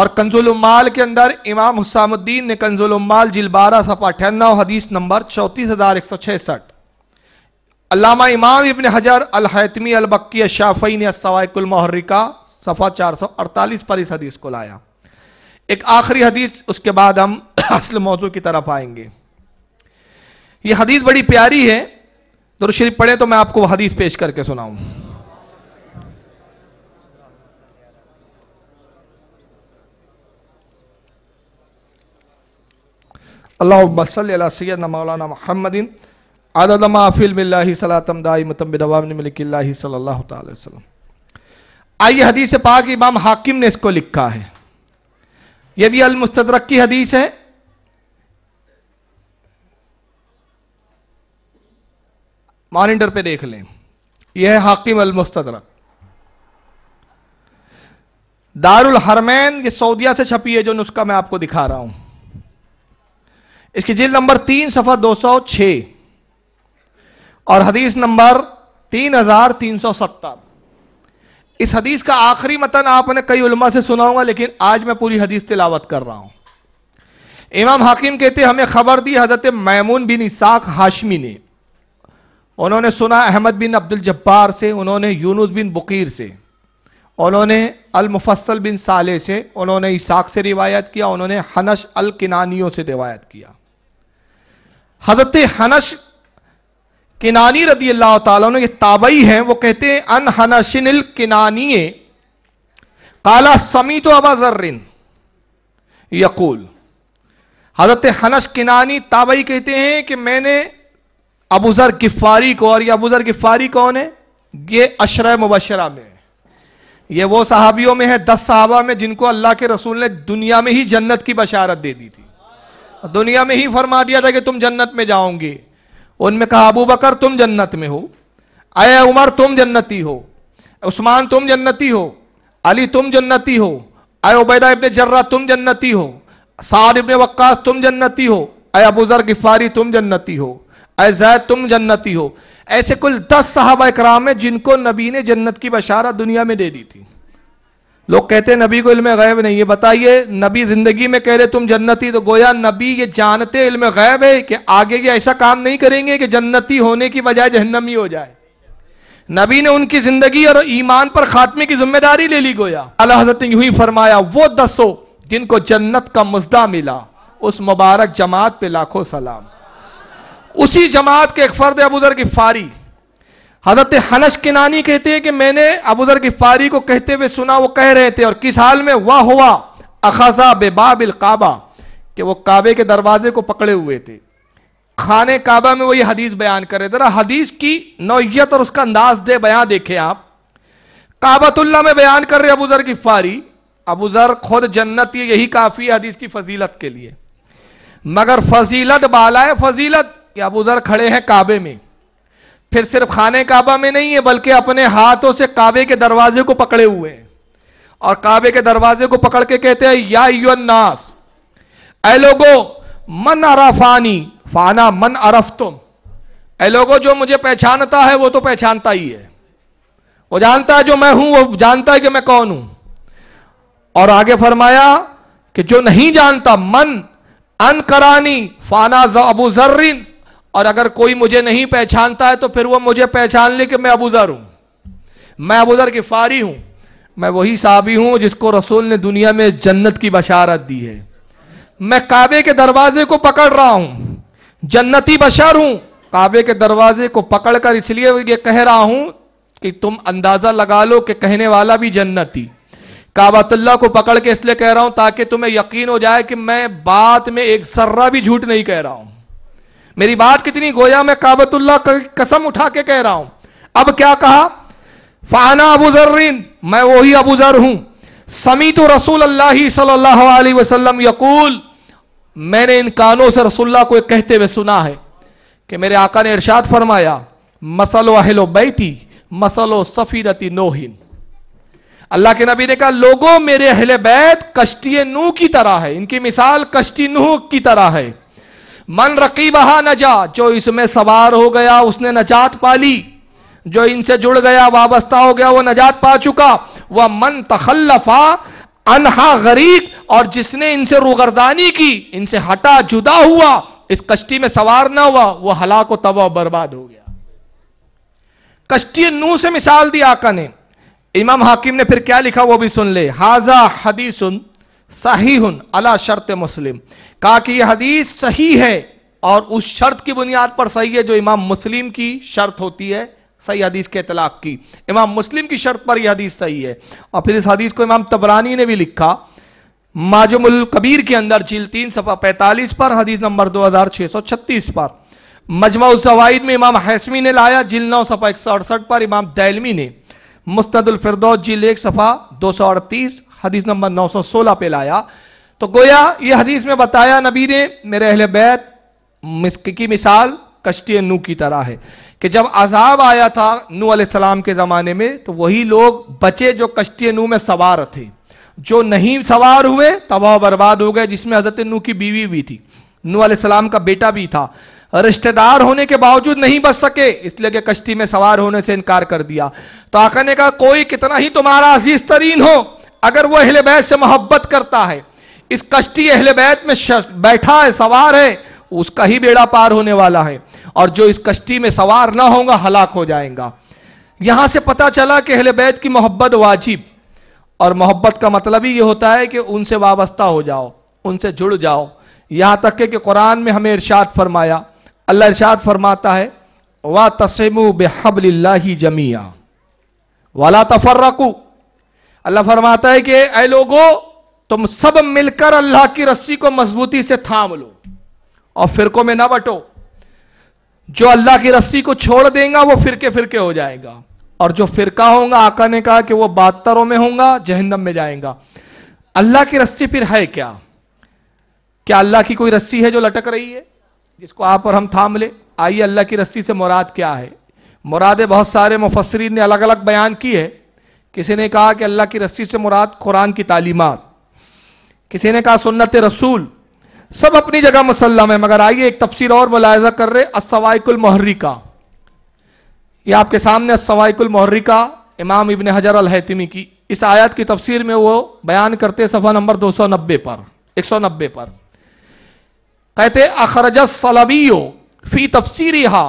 और कंजुलमाल के अंदर इमाम हुसामुद्दीन ने कंजुलमाल जिल बारह सफ़ा अठानवे हदीस नंबर चौंतीस हज़ार एक सौ छसठ अलामा इमाम इबन हजर अलहतमी अलबक्की शाफ़ी ने सवाकुलमहर्रिका सफ़ा चार सौ अड़तालीस पर इस हदीस को लाया एक आखिरी हदीस उसके बाद हम असल मौजू की तरफ आएंगे यह हदीस बड़ी प्यारी है दर शरीफ पढ़े तो मैं आपको हदीस पेश करके सुनाऊं अल्लाह सैद मौलाना महमदिन आइए हदीस पाक इमाम हाकिम ने इसको लिखा है यह भी अल मुस्तदरक की हदीस है मॉनिटर पे देख लें यह है हाकिम अल मुस्तदरक दारुल हरमैन ये सऊदिया से छपी है जो नुस्खा मैं आपको दिखा रहा हूं इसकी जिल नंबर तीन सफा दो सौ छ और हदीस नंबर तीन हजार तीन सौ सत्तर इस हदीस का आखिरी मतन आपने कई उलमा से सुनाऊंगा लेकिन आज मैं पूरी हदीस तिलावत कर रहा हूं इमाम हाकिम कहते हमें खबर दी हजरत मैमून बिन इसाक हाशमी ने उन्होंने सुना अहमद बिन अब्दुल जब्बार से उन्होंने यूनुस बिन बकीर से उन्होंने अल मुफसल बिन साले से उन्होंने इसाक से रिवायत किया उन्होंने हनश अल किनानियों से रिवायत किया हजरत हनश किनानी रदी अल्लाह तुम ये ताबई हैं वो कहते हैं अन हनाशिन किनानिए काला समी तो अबा जर्रिन यकूल हजरत हनस किनानी ताबई कहते हैं कि मैंने अबूजर गिफारी को और ये अबूजर गिफारी कौन है ये अशर मुबशरा में ये वो सहाबियों में है दस सहाबा में जिनको अल्लाह के रसूल ने दुनिया में ही जन्नत की बशारत दे दी थी दुनिया में ही फरमा दिया था कि तुम जन्नत में जाओगे उनमें कहा अबू बकर तुम जन्नत में हो अय उमर तुम जन्नती हो उस्मान तुम जन्नती हो अली तुम जन्नती हो अय उबैदा इबन जर्रा तुम जन्नती हो साद इबन वक्कास तुम जन्नती हो अय अबूजर गिफारी तुम जन्नती हो अय जैद तुम जन्नती हो ऐसे कुल दस साहब इकराम हैं जिनको नबी ने जन्नत की बशारा दुनिया में दे दी थी लोग कहते हैं नबी को इल्म गैब नहीं है बताइए नबी जिंदगी में कह रहे तुम जन्नती तो गोया नबी ये जानते इल्म गैब है कि आगे ये ऐसा काम नहीं करेंगे कि जन्नती होने की बजाय जहन्नमी हो जाए नबी ने उनकी जिंदगी और ईमान पर खात्मे की जिम्मेदारी ले ली गोया अला हजरत यू ही फरमाया वो दसो जिनको जन्नत का मुजदा मिला उस मुबारक जमात पे लाखों सलाम उसी जमात के एक फर्द अबूजर की फारी हजरत हनस किनानी कहते हैं कि मैंने अबूजर फारी को कहते हुए सुना वो कह रहे थे और किस हाल में वाह हुआ अखजा बेबाबिल काबा कि वो काबे के दरवाजे को पकड़े हुए थे खाने काबा में वो ये हदीस बयान कर रहे जरा हदीस की नौयत और उसका अंदाज दे बयां देखे आप काबतुल्ला में बयान कर रहे अबूजर फ़ारी अबूजर खुद जन्नत यही काफी है हदीस की फजीलत के लिए मगर फजीलत बाला है फजीलत कि अबूजर खड़े हैं काबे में फिर सिर्फ खाने काबा में नहीं है बल्कि अपने हाथों से काबे के दरवाजे को पकड़े हुए हैं और काबे के दरवाजे को पकड़ के कहते हैं या युन्नास ए लोगो मन अरफानी फाना मन अरफ तुम ए लोगो जो मुझे पहचानता है वो तो पहचानता ही है वो जानता है जो मैं हूं वो जानता है कि मैं कौन हूं और आगे फरमाया कि जो नहीं जानता मन अनकरानी फाना अबू जर्रीन और अगर कोई मुझे नहीं पहचानता है तो फिर वो मुझे पहचान ले कि मैं अबूजर हूं मैं अबूजर की फारी हूं मैं वही साहबी हूं जिसको रसूल ने दुनिया में जन्नत की बशारत दी है मैं काबे के दरवाजे को पकड़ रहा हूं जन्नती बशर हूं काबे के दरवाजे को पकड़कर इसलिए ये कह रहा हूं कि तुम अंदाजा लगा लो कि कहने वाला भी जन्नती काबातुल्ला को पकड़ के इसलिए कह रहा हूं ताकि तुम्हें यकीन हो जाए कि मैं बात में एक सर्रा भी झूठ नहीं कह रहा हूं मेरी बात कितनी गोया मैं काबतुल्ला कसम उठा के कह रहा हूं अब क्या कहा फाना अबू जर्रीन मैं वही अबू जर हूं समी तो रसूल अल्लाह सल्लाम यकूल मैंने इन कानों से रसुल्ला को कहते हुए सुना है कि मेरे आका ने इर्शाद फरमाया मसलो अहलो बैती मसलो सफ़ीरती नोहिन अल्लाह के नबी ने कहा लोगों मेरे अहले बैत कश्ती नूह की तरह है इनकी मिसाल कश्ती नूह की तरह है मन रकी बहा नजा जो इसमें सवार हो गया उसने नजात पाली जो इनसे जुड़ गया वाबस्ता हो गया वो नजात पा चुका वह मन तखल्लफा अनहा गरीक और जिसने इनसे रुगरदानी की इनसे हटा जुदा हुआ इस कश्ती में सवार ना हुआ वह हलाक तबाह बर्बाद हो गया कश्ती नू से मिसाल दी आका ने इमाम हाकिम ने फिर क्या लिखा वो भी सुन ले हाजा हदीसुन सही हन अला शर्त मुस्लिम कहा कि यह हदीस सही है और उस शर्त की बुनियाद पर सही है जो इमाम मुस्लिम की शर्त होती है सही हदीस के तलाक की इमाम मुस्लिम की शर्त पर यह हदीस सही है और फिर इस हदीस को इमाम तबरानी ने भी लिखा माजुमुल कबीर के अंदर झील तीन सफा पैंतालीस पर हदीस नंबर दो हजार छह सौ छत्तीस पर मजमा सवाइद में इमाम हैसमी ने लाया झील नौ सफा एक सौ अड़सठ पर इमाम दैलमी ने मुस्तदुल फिरदौस झील एक सफा दो सौ अड़तीस हदीस नंबर 916 पे लाया तो गोया ये हदीस में बताया नबी ने मेरे अहल बैत की मिसाल कश्ती नू की तरह है कि जब अजाब आया था नू सलाम के ज़माने में तो वही लोग बचे जो कश्ती नू में सवार थे जो नहीं सवार हुए तबाह बर्बाद हो गए जिसमें हजरत नू की बीवी भी थी नू सलाम का बेटा भी था रिश्तेदार होने के बावजूद नहीं बच सके इसलिए कि कश्ती में सवार होने से इनकार कर दिया तो आका ने कहा कोई कितना ही तुम्हारा अजीज तरीन हो अगर वो अहले बैत से मोहब्बत करता है इस कश्ती अहले बैत में बैठा है सवार है उसका ही बेड़ा पार होने वाला है और जो इस कश्ती में सवार ना होगा हलाक हो जाएगा यहां से पता चला कि अहले बैत की मोहब्बत वाजिब और मोहब्बत का मतलब ही ये होता है कि उनसे वाबस्ता हो जाओ उनसे जुड़ जाओ यहां तक कि कुरान में हमें इरशाद फरमाया अल्लाह इरशाद फरमाता है वा तसम बेहबल जमिया वाला तफर्रकू अल्लाह फरमाता है कि ऐ लोगो तुम सब मिलकर अल्लाह की रस्सी को मजबूती से थाम लो और फिरकों में ना बटो जो अल्लाह की रस्सी को छोड़ देगा वो फिरके फिरके हो जाएगा और जो फिरका होगा आका ने कहा कि वो बातरों में होगा जहन्नम में जाएगा अल्लाह की रस्सी फिर है क्या क्या अल्लाह की कोई रस्सी है जो लटक रही है जिसको आप और हम थाम ले आइए अल्लाह की रस्सी से मुराद क्या है मुरादे बहुत सारे मुफसरीन ने अलग अलग बयान की है किसी ने कहा कि अल्लाह की रस्सी से मुराद कुरान की तालीमत किसी ने कहा सुन्नत रसूल सब अपनी जगह मुसलम है मगर आइए एक तफसर और मुलायजा कर रहे असवाइकुल महर्री ये आपके सामने असवाइकुल महर्री इमाम इबन हजर अल हैतमी की इस आयत की तफसीर में वो बयान करते सफ़ा नंबर दो सौ नब्बे पर एक सौ नब्बे पर कहते अखरज सलबियो फी तफसीरी हा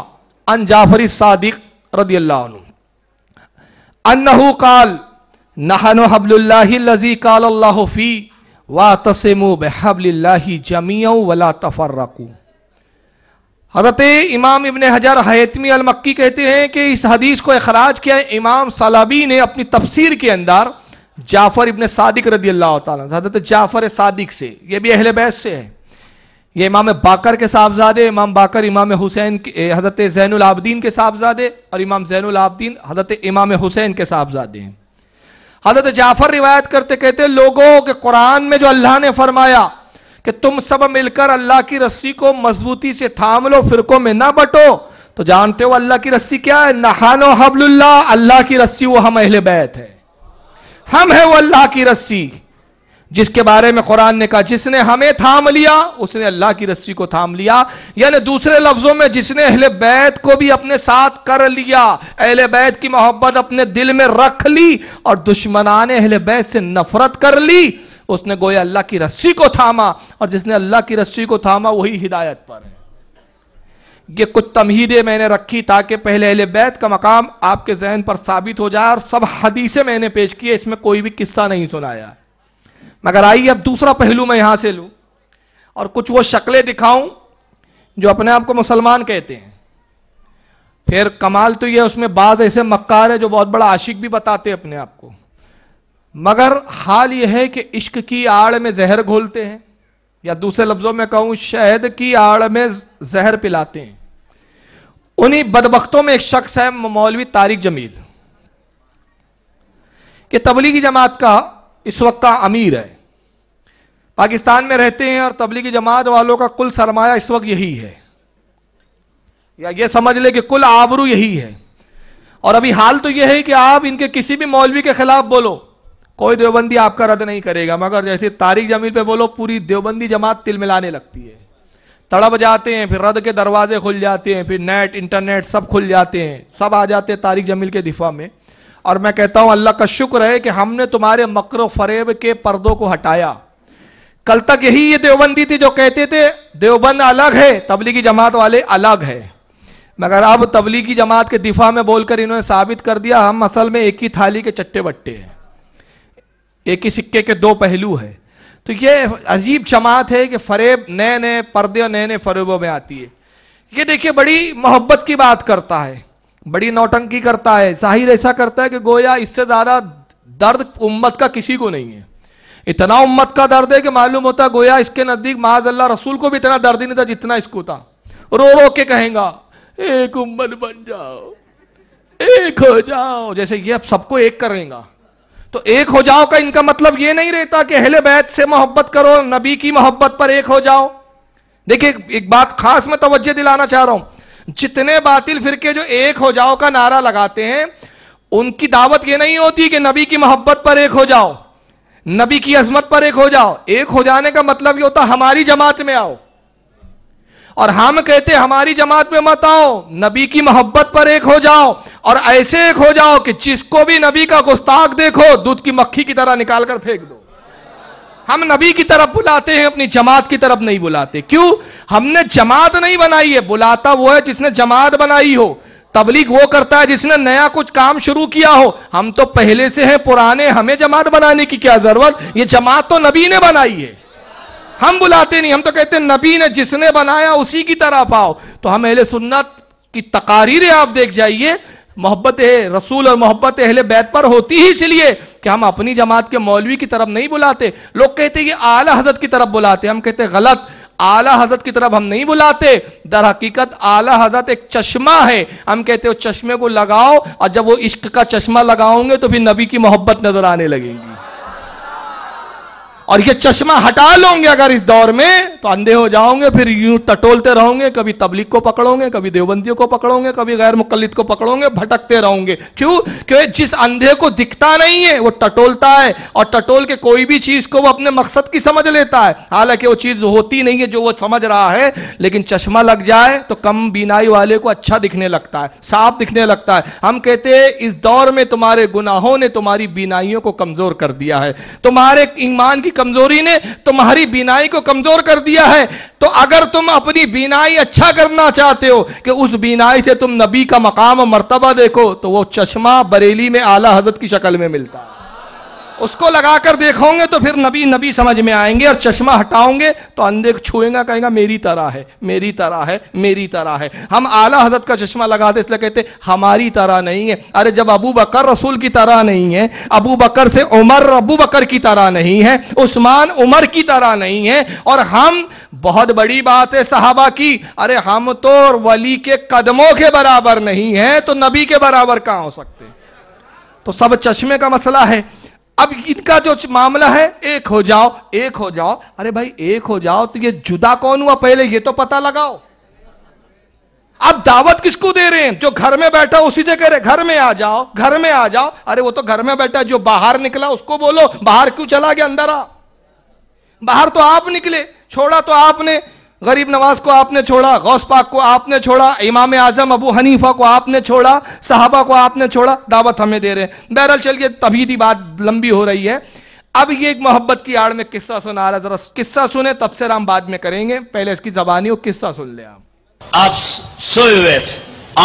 अन जाफरी सादिक रदी अल्लाह अन्नहु काल नहनो हबल्लाजी काल्लाफ़ी वा तसम बहबल्लाही जमिया वला तफर्रकू हजरत इमाम इबन हजर हयतमी अलमक्की कहते हैं कि इस हदीस को अखराज किया इमाम सलाबी ने अपनी तफसीर के अंदर जाफ़र इबन सादिक रदी अल्लाह तजरत जाफ़र सादिक से यह भी अहल बैस से है ये इमाम बाकर के साहबजादे इमाम बाकर इमाम हुसैन हज़रत ज़ैनआबदीन के साहबजादे और इमाम ज़ैनआबदीन हज़रत इमाम हुसैन के साहबजादे हैं हज़रत जाफ़र रिवायत करते कहते लोगों के कुरान में जो अल्लाह ने फरमाया कि तुम सब मिलकर अल्लाह की रस्सी को मजबूती से थाम लो फिरकों में ना बटो तो जानते हो अल्लाह की रस्सी क्या है नहानो हबल्ला अल्लाह की रस्सी वो हम अहल बैत है हम है वो अल्लाह की रस्सी जिसके बारे में कुरान ने कहा जिसने हमें थाम लिया उसने अल्लाह की रस्सी को थाम लिया यानी दूसरे लफ्जों में जिसने अहले बैत को भी अपने साथ कर लिया अहले बैत की मोहब्बत अपने दिल में रख ली और ने अहले बैत से नफरत कर ली उसने गोया अल्लाह की रस्सी को थामा और जिसने अल्लाह की रस्सी को थामा वही हिदायत पर है ये कुछ तमहीदे मैंने रखी ताकि पहले अहल बैत का मकाम आपके जहन पर साबित हो जाए और सब हदीसें मैंने पेश किए इसमें कोई भी किस्सा नहीं सुनाया मगर आइए अब दूसरा पहलू मैं यहां से लूं और कुछ वो शक्लें दिखाऊं जो अपने आप को मुसलमान कहते हैं फिर कमाल तो ये उसमें बाज ऐसे मक्कार है जो बहुत बड़ा आशिक भी बताते अपने आप को मगर हाल यह है कि इश्क की आड़ में जहर घोलते हैं या दूसरे लफ्जों में कहूं शहद की आड़ में जहर पिलाते हैं उन्हीं बदबख्तों में एक शख्स है मौलवी तारिक जमील कि तबलीगी जमात का इस वक्त का अमीर है पाकिस्तान में रहते हैं और तबलीगी जमात वालों का कुल सरमाया इस वक्त यही है या ये समझ ले कि कुल आबरू यही है और अभी हाल तो यह है कि आप इनके किसी भी मौलवी के खिलाफ बोलो कोई देवबंदी आपका रद्द नहीं करेगा मगर जैसे तारिक जमील पे बोलो पूरी देवबंदी जमात तिल मिलाने लगती है तड़प जाते हैं फिर रद्द के दरवाजे खुल जाते हैं फिर नेट इंटरनेट सब खुल जाते हैं सब आ जाते हैं तारिक जमील के दिफा में और मैं कहता हूं अल्लाह का शुक्र है कि हमने तुम्हारे मकर फरेब के पर्दों को हटाया कल तक यही ये देवबंदी थी जो कहते थे देवबंद अलग है तबलीगी जमात वाले अलग है मगर अब तबलीगी जमात के दिफा में बोलकर इन्होंने साबित कर दिया हम असल में एक ही थाली के चट्टे बट्टे हैं एक ही सिक्के के दो पहलू है तो ये अजीब जमात है कि फरेब नए नए पर्दे और नए नए फरेबों में आती है ये देखिए बड़ी मोहब्बत की बात करता है बड़ी नौटंकी करता है साहिर ऐसा करता है कि गोया इससे ज़्यादा दर्द उम्मत का किसी को नहीं है इतना उम्मत का दर्द है कि मालूम होता गोया इसके नज़दीक अल्लाह रसूल को भी इतना दर्द ही नहीं था जितना इसको था रो रो के कहेंगा एक उम्मत बन जाओ एक हो जाओ जैसे ये अब सबको एक करेगा तो एक हो जाओ का इनका मतलब ये नहीं रहता कि अहले बैत से मोहब्बत करो नबी की मोहब्बत पर एक हो जाओ देखिए एक बात खास मैं तवज्जो दिलाना चाह रहा हूं जितने बातिल फिरके जो एक हो जाओ का नारा लगाते हैं उनकी दावत ये नहीं होती कि नबी की मोहब्बत पर एक हो जाओ नबी की अजमत पर एक हो जाओ एक हो जाने का मतलब ये होता हमारी जमात में आओ और हम कहते हमारी जमात में मत आओ नबी की मोहब्बत पर एक हो जाओ और ऐसे एक हो जाओ कि जिसको भी नबी का गुस्ताख देखो दूध की मक्खी की तरह निकाल कर फेंक दो हम नबी की तरफ बुलाते हैं अपनी जमात की तरफ नहीं बुलाते क्यों हमने जमात नहीं बनाई है बुलाता वो है जिसने जमात बनाई हो तबलीग वो करता है जिसने नया कुछ काम शुरू किया हो हम तो पहले से हैं पुराने हमें जमात बनाने की क्या जरूरत ये जमात तो नबी ने बनाई है हम बुलाते नहीं हम तो कहते नबी ने जिसने बनाया उसी की तरफ आओ तो हम अहले सुन्नत की तकारीरें आप देख जाइए मोहब्बत रसूल और मोहब्बत अहले बैत पर होती ही इसलिए कि हम अपनी जमात के मौलवी की तरफ नहीं बुलाते लोग कहते कि आला हजरत की तरफ बुलाते हम कहते गलत आला हजरत की तरफ हम नहीं बुलाते दर हकीकत आला हजरत एक चश्मा है हम कहते हो चश्मे को लगाओ और जब वो इश्क का चश्मा लगाओगे तो फिर नबी की मोहब्बत नजर आने लगेगी और ये चश्मा हटा लोगे अगर इस दौर में तो अंधे हो जाओगे फिर यूं टटोलते रहोगे कभी तबलीग को पकड़ोगे कभी देवबंदियों को पकड़ोगे कभी गैर मुकलद को पकड़ोगे भटकते रहोगे क्यों क्योंकि जिस अंधे को दिखता नहीं है वो टटोलता है और टटोल के कोई भी चीज को वो अपने मकसद की समझ लेता है हालांकि वो चीज होती नहीं है जो वो समझ रहा है लेकिन चश्मा लग जाए तो कम बीनाई वाले को अच्छा दिखने लगता है साफ दिखने लगता है हम कहते हैं इस दौर में तुम्हारे गुनाहों ने तुम्हारी बीनाइयों को कमजोर कर दिया है तुम्हारे ईमान की कमजोरी ने तुम्हारी बीनाई को कमजोर कर दिया है तो अगर तुम अपनी बीनाई अच्छा करना चाहते हो कि उस बीनाई से तुम नबी का मकाम और मरतबा देखो तो वो चश्मा बरेली में आला हजरत की शक्ल में मिलता है उसको लगा कर देखोगे तो फिर नबी नबी समझ में आएंगे और चश्मा हटाओगे तो अंधे छुएगा कहेगा मेरी तरह है मेरी तरह है मेरी तरह है हम आला हजरत का चश्मा लगाते इसलिए कहते हमारी तरह नहीं है अरे जब अबू बकर रसूल की तरह नहीं है अबू बकर से उमर अबू बकर की तरह नहीं है उस्मान उमर की तरह नहीं है और हम बहुत बड़ी बात है साहबा की अरे हम तो वली के कदमों के बराबर नहीं है तो नबी के बराबर कहाँ हो सकते तो सब चश्मे का मसला है अब इनका जो मामला है एक हो जाओ एक हो जाओ अरे भाई एक हो जाओ तो ये जुदा कौन हुआ पहले ये तो पता लगाओ आप दावत किसको दे रहे हैं जो घर में बैठा उसी से कह रहे घर में आ जाओ घर में आ जाओ अरे वो तो घर में बैठा जो बाहर निकला उसको बोलो बाहर क्यों चला गया अंदर आ बाहर तो आप निकले छोड़ा तो आपने गरीब नवाज को आपने छोड़ा गौस पाक को आपने छोड़ा इमाम आजम अबू हनीफा को आपने छोड़ा साहबा को आपने छोड़ा दावत हमें दे रहे हैं बहरल चलिए तभी दी बात लंबी हो रही है अब ये एक मोहब्बत की आड़ में किस्सा सुना रहा जरा किस्सा सुने तब से हम बाद में करेंगे पहले इसकी जबानी हो किस्सा सुन ले आप सोए हुए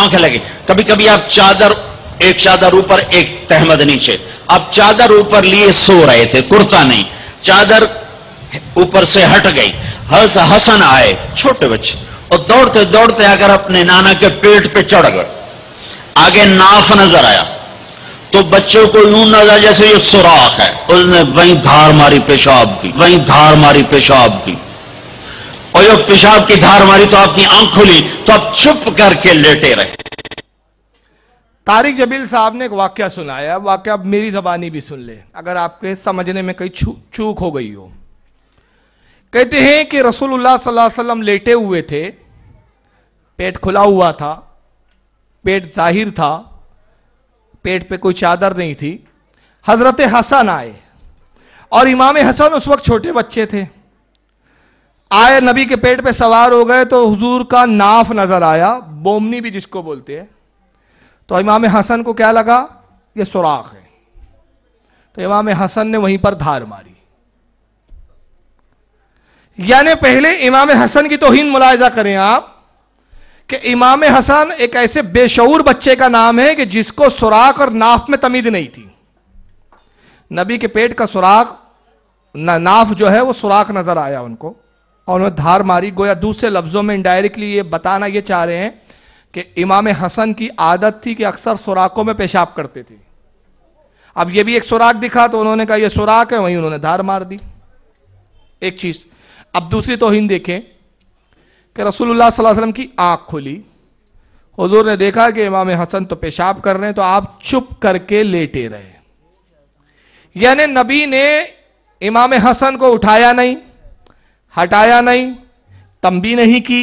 आंख लगे कभी कभी आप चादर एक चादर ऊपर एक तहमद नीचे आप चादर ऊपर लिए सो रहे थे कुर्ता नहीं चादर ऊपर से हट गई हस हसन आए छोटे बच्चे और दौड़ते दौड़ते आकर अपने नाना के पेट पे चढ़ गए आगे नाफ नजर आया तो बच्चों को यूं नजर जैसे ये सुराख है उसने वहीं धार मारी पेशाब भी वहीं धार मारी पेशाब भी और ये पेशाब की धार मारी तो आपकी आंख खुली तो आप चुप करके लेटे रहे तारिक जबील साहब ने एक वाक्य सुनाया वाक्य आप मेरी जबानी भी सुन ले अगर आपके समझने में कहीं चूक हो गई हो कहते हैं कि रसूलुल्लाह सल्लल्लाहु अलैहि वसल्लम लेटे हुए थे पेट खुला हुआ था पेट जाहिर था पेट पे कोई चादर नहीं थी हजरत हसन आए और इमाम हसन उस वक्त छोटे बच्चे थे आए नबी के पेट पे सवार हो गए तो हुजूर का नाफ नजर आया बोमनी भी जिसको बोलते हैं तो इमाम हसन को क्या लगा ये सुराख है तो इमाम हसन ने वहीं पर धार मारी यानी पहले इमाम हसन की तोहिन मुलायजा करें आप कि इमाम हसन एक ऐसे बेशूर बच्चे का नाम है कि जिसको सुराख और नाफ में तमीज नहीं थी नबी के पेट का सुराख ना, नाफ जो है वो सुराख नजर आया उनको और उन्होंने धार मारी गोया दूसरे लफ्जों में इनडायरेक्टली ये बताना ये चाह रहे हैं कि इमाम हसन की आदत थी कि अक्सर सुराखों में पेशाब करते थे अब ये भी एक सुराख दिखा तो उन्होंने कहा यह सुराख है वहीं उन्होंने धार मार दी एक चीज़ अब दूसरी तोहिन देखें कि रसूलुल्लाह सल्लल्लाहु अलैहि वसल्लम की आँख खुली हजूर ने देखा कि इमाम हसन तो पेशाब कर रहे हैं तो आप चुप करके लेटे रहे यानी नबी ने इमाम हसन को उठाया नहीं हटाया नहीं तंबी नहीं की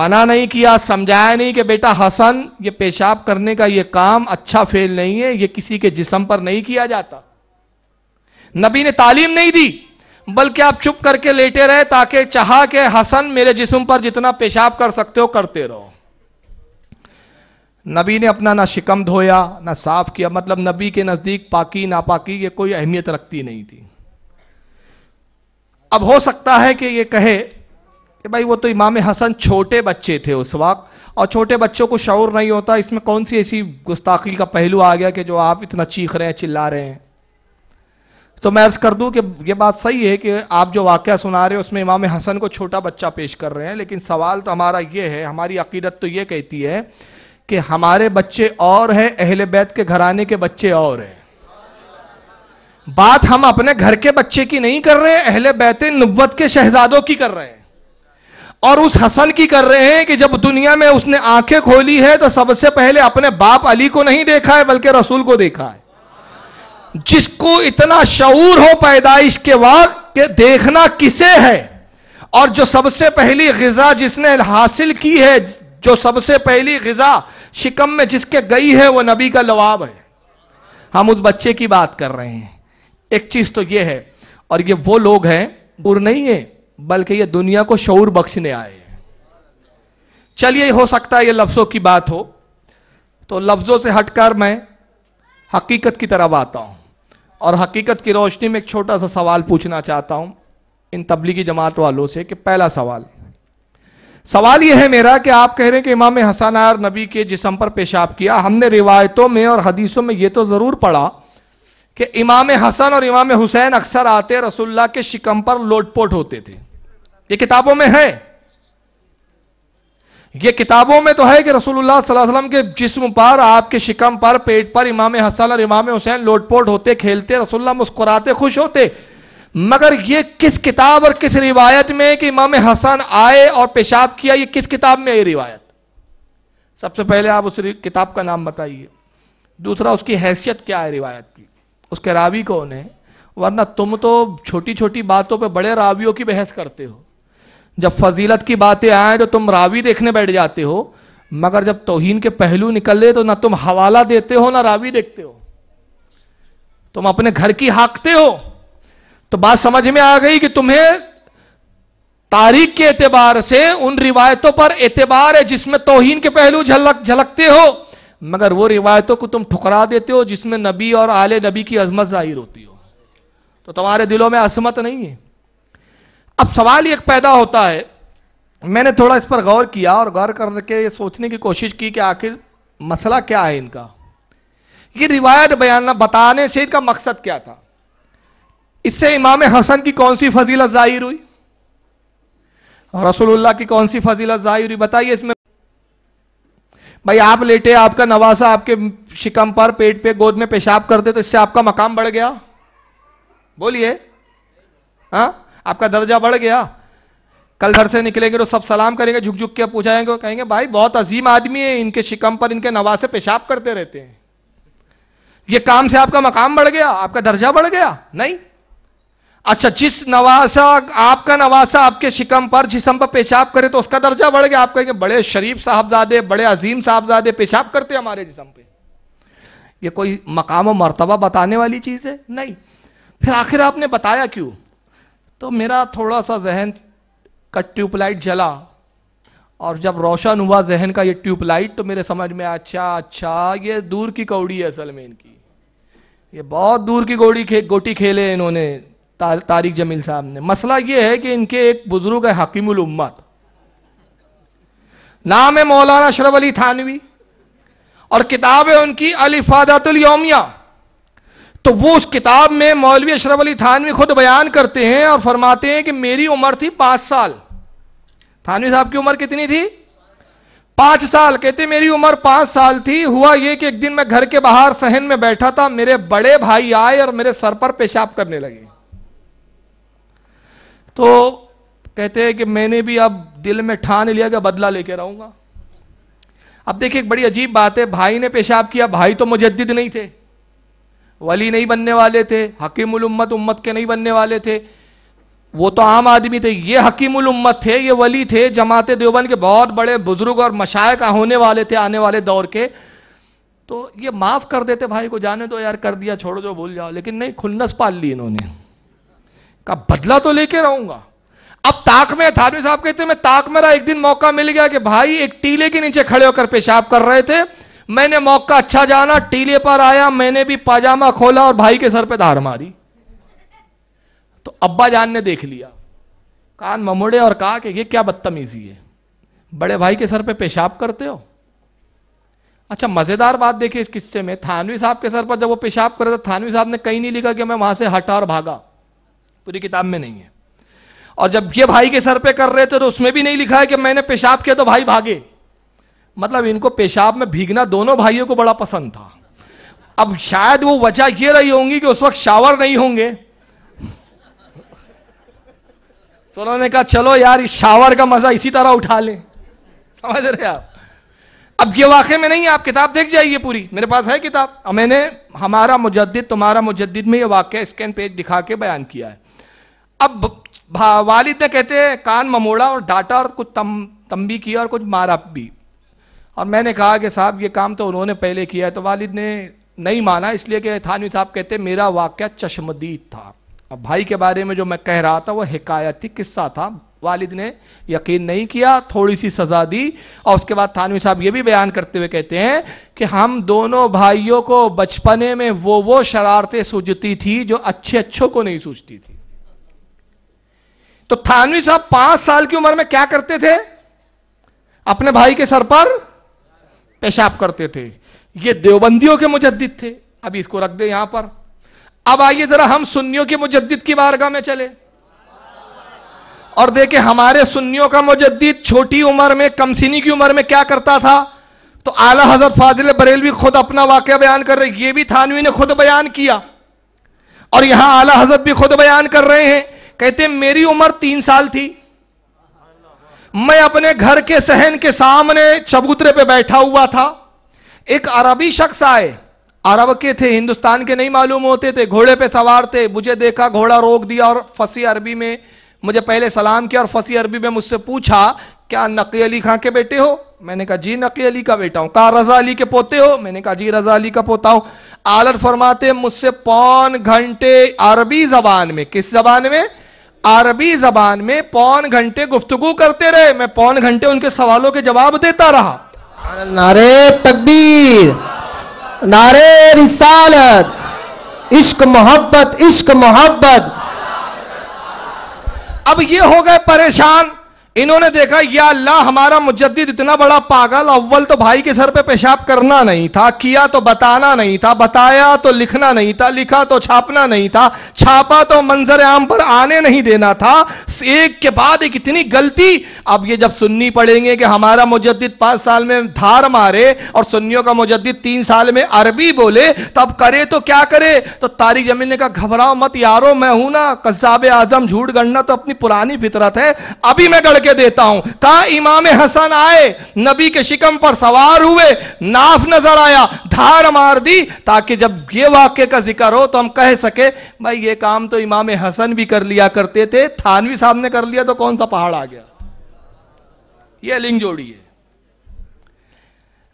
मना नहीं किया समझाया नहीं कि बेटा हसन ये पेशाब करने का ये काम अच्छा फेल नहीं है ये किसी के जिसम पर नहीं किया जाता नबी ने तालीम नहीं दी बल्कि आप चुप करके लेटे रहे ताकि चाह के हसन मेरे जिस्म पर जितना पेशाब कर सकते हो करते रहो नबी ने अपना ना शिकम धोया ना साफ किया मतलब नबी के नज़दीक पाकी नापाकी ये कोई अहमियत रखती नहीं थी अब हो सकता है कि ये कहे कि भाई वो तो इमाम हसन छोटे बच्चे थे उस वक्त और छोटे बच्चों को शौर नहीं होता इसमें कौन सी ऐसी गुस्ताखी का पहलू आ गया कि जो आप इतना चीख रहे हैं चिल्ला रहे हैं तो मैं अर्ज़ कर दूं कि ये बात सही है कि आप जो वाक्य सुना रहे हो उसमें इमाम हसन को छोटा बच्चा पेश कर रहे हैं लेकिन सवाल तो हमारा ये है हमारी अकीदत तो ये कहती है कि हमारे बच्चे और हैं अहल बैत के घराने के बच्चे और हैं बात हम अपने घर के बच्चे की नहीं कर रहे हैं अहल बैत नब्बत के शहजादों की कर रहे हैं और उस हसन की कर रहे हैं कि जब दुनिया में उसने आंखें खोली है तो सबसे पहले अपने बाप अली को नहीं देखा है बल्कि रसूल को देखा है जिसको इतना शऊर हो पैदाइश के बाद कि देखना किसे है और जो सबसे पहली गजा जिसने हासिल की है जो सबसे पहली गजा शिकम में जिसके गई है वो नबी का लवाब है हम उस बच्चे की बात कर रहे हैं एक चीज तो ये है और ये वो लोग हैं बुर नहीं है बल्कि ये दुनिया को शऊर बख्शने आए हैं चलिए हो सकता है ये लफ्जों की बात हो तो लफ्जों से हटकर मैं हकीकत की तरफ आता हूं और हकीकत की रोशनी में एक छोटा सा सवाल पूछना चाहता हूं इन तबलीगी जमात वालों से कि पहला सवाल सवाल यह है मेरा कि आप कह रहे हैं कि इमाम हसन आर नबी के जिसम पर पेशाब किया हमने रिवायतों में और हदीसों में यह तो ज़रूर पढ़ा कि इमाम हसन और इमाम हुसैन अक्सर आते रसुल्ला के शिकम पर लोटपोट होते थे ये किताबों में है ये किताबों में तो है कि रसूलुल्लाह सल्लल्लाहु अलैहि वसल्लम के जिस्म पर आपके शिकम पर पेट पर इमाम हसन और इमाम हुसैन लोटपोट होते खेलते रसुल्ला मुस्कुराते खुश होते मगर ये किस किताब और किस रिवायत में कि इमाम हसन आए और पेशाब किया ये किस किताब में आई रिवायत सबसे पहले आप उस किताब का नाम बताइए दूसरा उसकी हैसियत क्या है रिवायत की उसके रावी कौन है वरना तुम तो छोटी छोटी बातों पर बड़े रावियों की बहस करते हो जब फजीलत की बातें आए तो तुम रावी देखने बैठ जाते हो मगर जब तोहन के पहलू निकल ले तो ना तुम हवाला देते हो ना रावी देखते हो तुम अपने घर की हाकते हो तो बात समझ में आ गई कि तुम्हें तारीख के एतबार से उन रिवायतों पर एतबार है जिसमें तोहिन के पहलू झलक झलकते हो मगर वो रिवायतों को तुम ठुकरा देते हो जिसमें नबी और आले नबी की अजमत जाहिर होती हो तो तुम्हारे दिलों में असमत नहीं है अब सवाल एक पैदा होता है मैंने थोड़ा इस पर गौर किया और गौर करके ये सोचने की कोशिश की कि आखिर मसला क्या है इनका ये रिवायत बयान बताने से इनका मकसद क्या था इससे इमाम हसन की कौन सी फजीलत जाहिर हुई रसूलुल्लाह की कौन सी फजीलत जाहिर हुई बताइए इसमें भाई आप लेटे आपका नवासा आपके शिकम पर पेट पे गोद में पेशाब करते तो इससे आपका मकाम बढ़ गया बोलिए हाँ आपका दर्जा बढ़ गया कल घर से निकलेंगे तो सब सलाम करेंगे झुक झुक के पूछाएंगे कहेंगे भाई बहुत अजीम आदमी है इनके शिकम पर इनके नवासे पेशाब करते रहते हैं ये काम से आपका मकाम बढ़ गया आपका दर्जा बढ़ गया नहीं अच्छा जिस नवासा आपका नवासा आपके शिकम पर जिसम पर पेशाब करे तो उसका दर्जा बढ़ गया आप कहेंगे बड़े शरीफ साहबजादे बड़े अजीम साहबजादे पेशाब करते हमारे जिसम पे ये कोई मकाम और मरतबा बताने वाली चीज़ है नहीं फिर आखिर आपने बताया क्यों तो मेरा थोड़ा सा जहन का ट्यूबलाइट जला और जब रोशन हुआ जहन का ये ट्यूबलाइट तो मेरे समझ में अच्छा अच्छा ये दूर की कौड़ी है असल में इनकी ये बहुत दूर की गोड़ी खे, गोटी खेले इन्होंने ता, तारिक जमील साहब ने मसला ये है कि इनके एक बुजुर्ग है हकीमुल उम्मत नाम है मौलाना अशरफ अली थानवी और किताब है उनकी अलिफादातुल योमिया तो वो उस किताब में मौलवी अशरफ अली थानवी खुद बयान करते हैं और फरमाते हैं कि मेरी उम्र थी पांच साल थानवी साहब की उम्र कितनी थी पांच साल कहते मेरी उम्र पांच साल थी हुआ ये कि एक दिन मैं घर के बाहर सहन में बैठा था मेरे बड़े भाई आए और मेरे सर पर पेशाब करने लगे तो कहते हैं कि मैंने भी अब दिल में ठान लिया कि बदला लेके रहूंगा अब देखिए एक बड़ी अजीब बात है भाई ने पेशाब किया भाई तो मुजद्दिद नहीं थे वली नहीं बनने वाले थे हकीमुल उम्मत उम्मत के नहीं बनने वाले थे वो तो आम आदमी थे ये हकीमुल उम्मत थे ये वली थे जमात देवबंद के बहुत बड़े बुजुर्ग और मशाक होने वाले थे आने वाले दौर के तो ये माफ़ कर देते भाई को जाने तो यार कर दिया छोड़ो जो भूल जाओ लेकिन नहीं खुन्नस पाल ली इन्होंने कहा बदला तो लेके रहूंगा अब ताक में थानवी साहब कहते मैं ताक में रहा एक दिन मौका मिल गया कि भाई एक टीले के नीचे खड़े होकर पेशाब कर रहे थे मैंने मौका अच्छा जाना टीले पर आया मैंने भी पाजामा खोला और भाई के सर पे धार मारी तो अब्बा जान ने देख लिया कान ममोड़े और कहा कि ये क्या बदतमीजी है बड़े भाई के सर पे पेशाब करते हो अच्छा मजेदार बात देखिए इस किस्से में थानवी साहब के सर पर जब वो पेशाब कर रहे थे थानवी साहब ने कहीं नहीं लिखा कि मैं वहां से हटा और भागा पूरी किताब में नहीं है और जब ये भाई के सर पे कर रहे थे तो उसमें भी नहीं लिखा है कि मैंने पेशाब किया तो भाई भागे मतलब इनको पेशाब में भीगना दोनों भाइयों को बड़ा पसंद था अब शायद वो वजह ये रही होंगी कि उस वक्त शावर नहीं होंगे तो उन्होंने कहा चलो यार इस शावर का मजा इसी तरह उठा लें समझ रहे आप अब ये वाक्य में नहीं है आप किताब देख जाइए पूरी मेरे पास है किताब मैंने हमारा मुजद तुम्हारा मुजद में ये वाक्य स्कैन पेज दिखा के बयान किया है अब वालिद ने कहते हैं कान ममोड़ा और डाटा और कुछ तम तंबी किया और कुछ मारा भी और मैंने कहा कि साहब ये काम तो उन्होंने पहले किया है तो वालिद ने नहीं माना इसलिए कि थानवी साहब कहते मेरा वाक़ चश्मदीद था अब भाई के बारे में जो मैं कह रहा था वो हिकायती किस्सा था वालिद ने यकीन नहीं किया थोड़ी सी सज़ा दी और उसके बाद थानवी साहब ये भी बयान करते हुए कहते हैं कि हम दोनों भाइयों को बचपने में वो वो शरारतें सूझती थी जो अच्छे अच्छों को नहीं सूझती थी तो थानवी साहब पांच साल की उम्र में क्या करते थे अपने भाई के सर पर पेशाब करते थे ये देवबंदियों के मुजद्दिद थे अब इसको रख दे यहां पर अब आइए जरा हम सुन्नियों के मुजद्दिद की बारगाह में चले और देखे हमारे सुन्नियों का मुजद्दिद छोटी उम्र में कमसिनी की उम्र में क्या करता था तो आला हजरत फाजिल बरेल भी खुद अपना वाक्य बयान कर रहे ये भी थानवी ने खुद बयान किया और यहां आला हजरत भी खुद बयान कर रहे हैं कहते मेरी उम्र तीन साल थी मैं अपने घर के सहन के सामने चबूतरे पे बैठा हुआ था एक अरबी शख्स आए अरब के थे हिंदुस्तान के नहीं मालूम होते थे घोड़े पे सवार थे मुझे देखा घोड़ा रोक दिया और फंसी अरबी में मुझे पहले सलाम किया और फंसी अरबी में मुझसे पूछा क्या नकी अली खां के बेटे हो मैंने कहा जी नकी अली का बेटा हूं कहा रजा अली के पोते हो मैंने कहा जी रजा अली का पोता हूं आलर फरमाते मुझसे पौन घंटे अरबी जबान में किस जबान में अरबी जबान में पौन घंटे गुफ्तगु करते रहे मैं पौन घंटे उनके सवालों के जवाब देता रहा नारे तकबीर नारे रिसालत इश्क मोहब्बत इश्क मोहब्बत अब ये हो गए परेशान इन्होंने देखा या अल्लाह हमारा मुजद्दिद इतना बड़ा पागल अव्वल तो भाई के सर पे पेशाब करना नहीं था किया तो बताना नहीं था बताया तो लिखना नहीं था लिखा तो छापना नहीं था छापा तो मंजर आम पर आने नहीं देना था एक के बाद एक इतनी गलती अब ये जब सुननी पड़ेंगे कि हमारा मुजद्दिद पांच साल में धार मारे और सुन्नियों का मुजद्दिद तीन साल में अरबी बोले तब करे तो क्या करे तो तारी जमीन ने कहा घबराओ मत यारो मैं हूं ना कसाब आजम झूठ गढ़ना तो अपनी पुरानी फितरत है अभी मैं गढ़ करके देता हूं कहा इमाम हसन आए नबी के शिकम पर सवार हुए नाफ नजर आया धार मार दी ताकि जब ये वाक्य का जिक्र हो तो हम कह सके भाई ये काम तो इमाम हसन भी कर लिया करते थे थानवी साहब ने कर लिया तो कौन सा पहाड़ आ गया ये लिंग जोड़ी है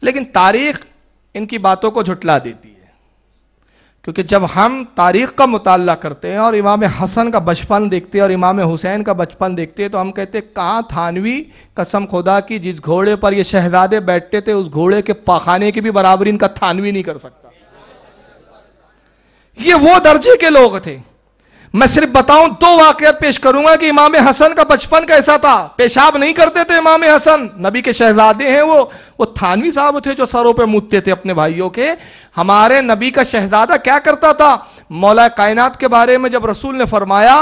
लेकिन तारीख इनकी बातों को झुटला देती क्योंकि जब हम तारीख का मुताल करते हैं और इमाम हसन का बचपन देखते हैं और इमाम हुसैन का बचपन देखते हैं तो हम कहते हैं कहाँ थानवी कसम खुदा की जिस घोड़े पर ये शहजादे बैठते थे उस घोड़े के पखाने की भी बराबरी इनका थानवी नहीं कर सकता ये वो दर्जे के लोग थे मैं सिर्फ बताऊं दो वाकया पेश करूंगा कि इमाम हसन का बचपन कैसा था पेशाब नहीं करते थे इमाम हसन नबी के शहजादे हैं वो वो थानवी साहब थे जो सरों पे मुदते थे अपने भाइयों के हमारे नबी का शहजादा क्या करता था मौला कायनात के बारे में जब रसूल ने फरमाया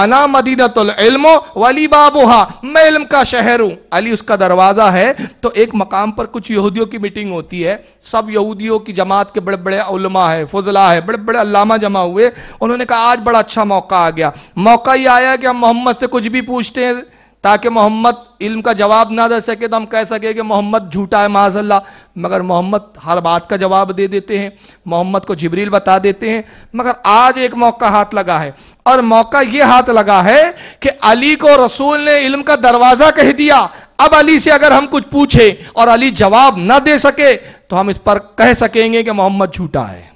अना मदीनतुल्म वली बाबूहा मैं इल्म का शहर हूं अली उसका दरवाज़ा है तो एक मकाम पर कुछ यहूदियों की मीटिंग होती है सब यहूदियों की जमात के बड़े बड़े उलमा है फजला है बड़े बड़े अलामा जमा हुए उन्होंने कहा आज बड़ा अच्छा मौका आ गया मौका ये आया कि हम मोहम्मद से कुछ भी पूछते हैं ताकि मोहम्मद इल्म का जवाब ना दे सके तो हम कह सके कि मोहम्मद झूठा है माजल्ला मगर मोहम्मद हर बात का जवाब दे देते हैं मोहम्मद को जबरील बता देते हैं मगर आज एक मौका हाथ लगा है और मौका ये हाथ लगा है कि अली को रसूल ने इल्म का दरवाज़ा कह दिया अब अली से अगर हम कुछ पूछें और अली जवाब ना दे सके तो हम इस पर कह सकेंगे कि मोहम्मद झूठा है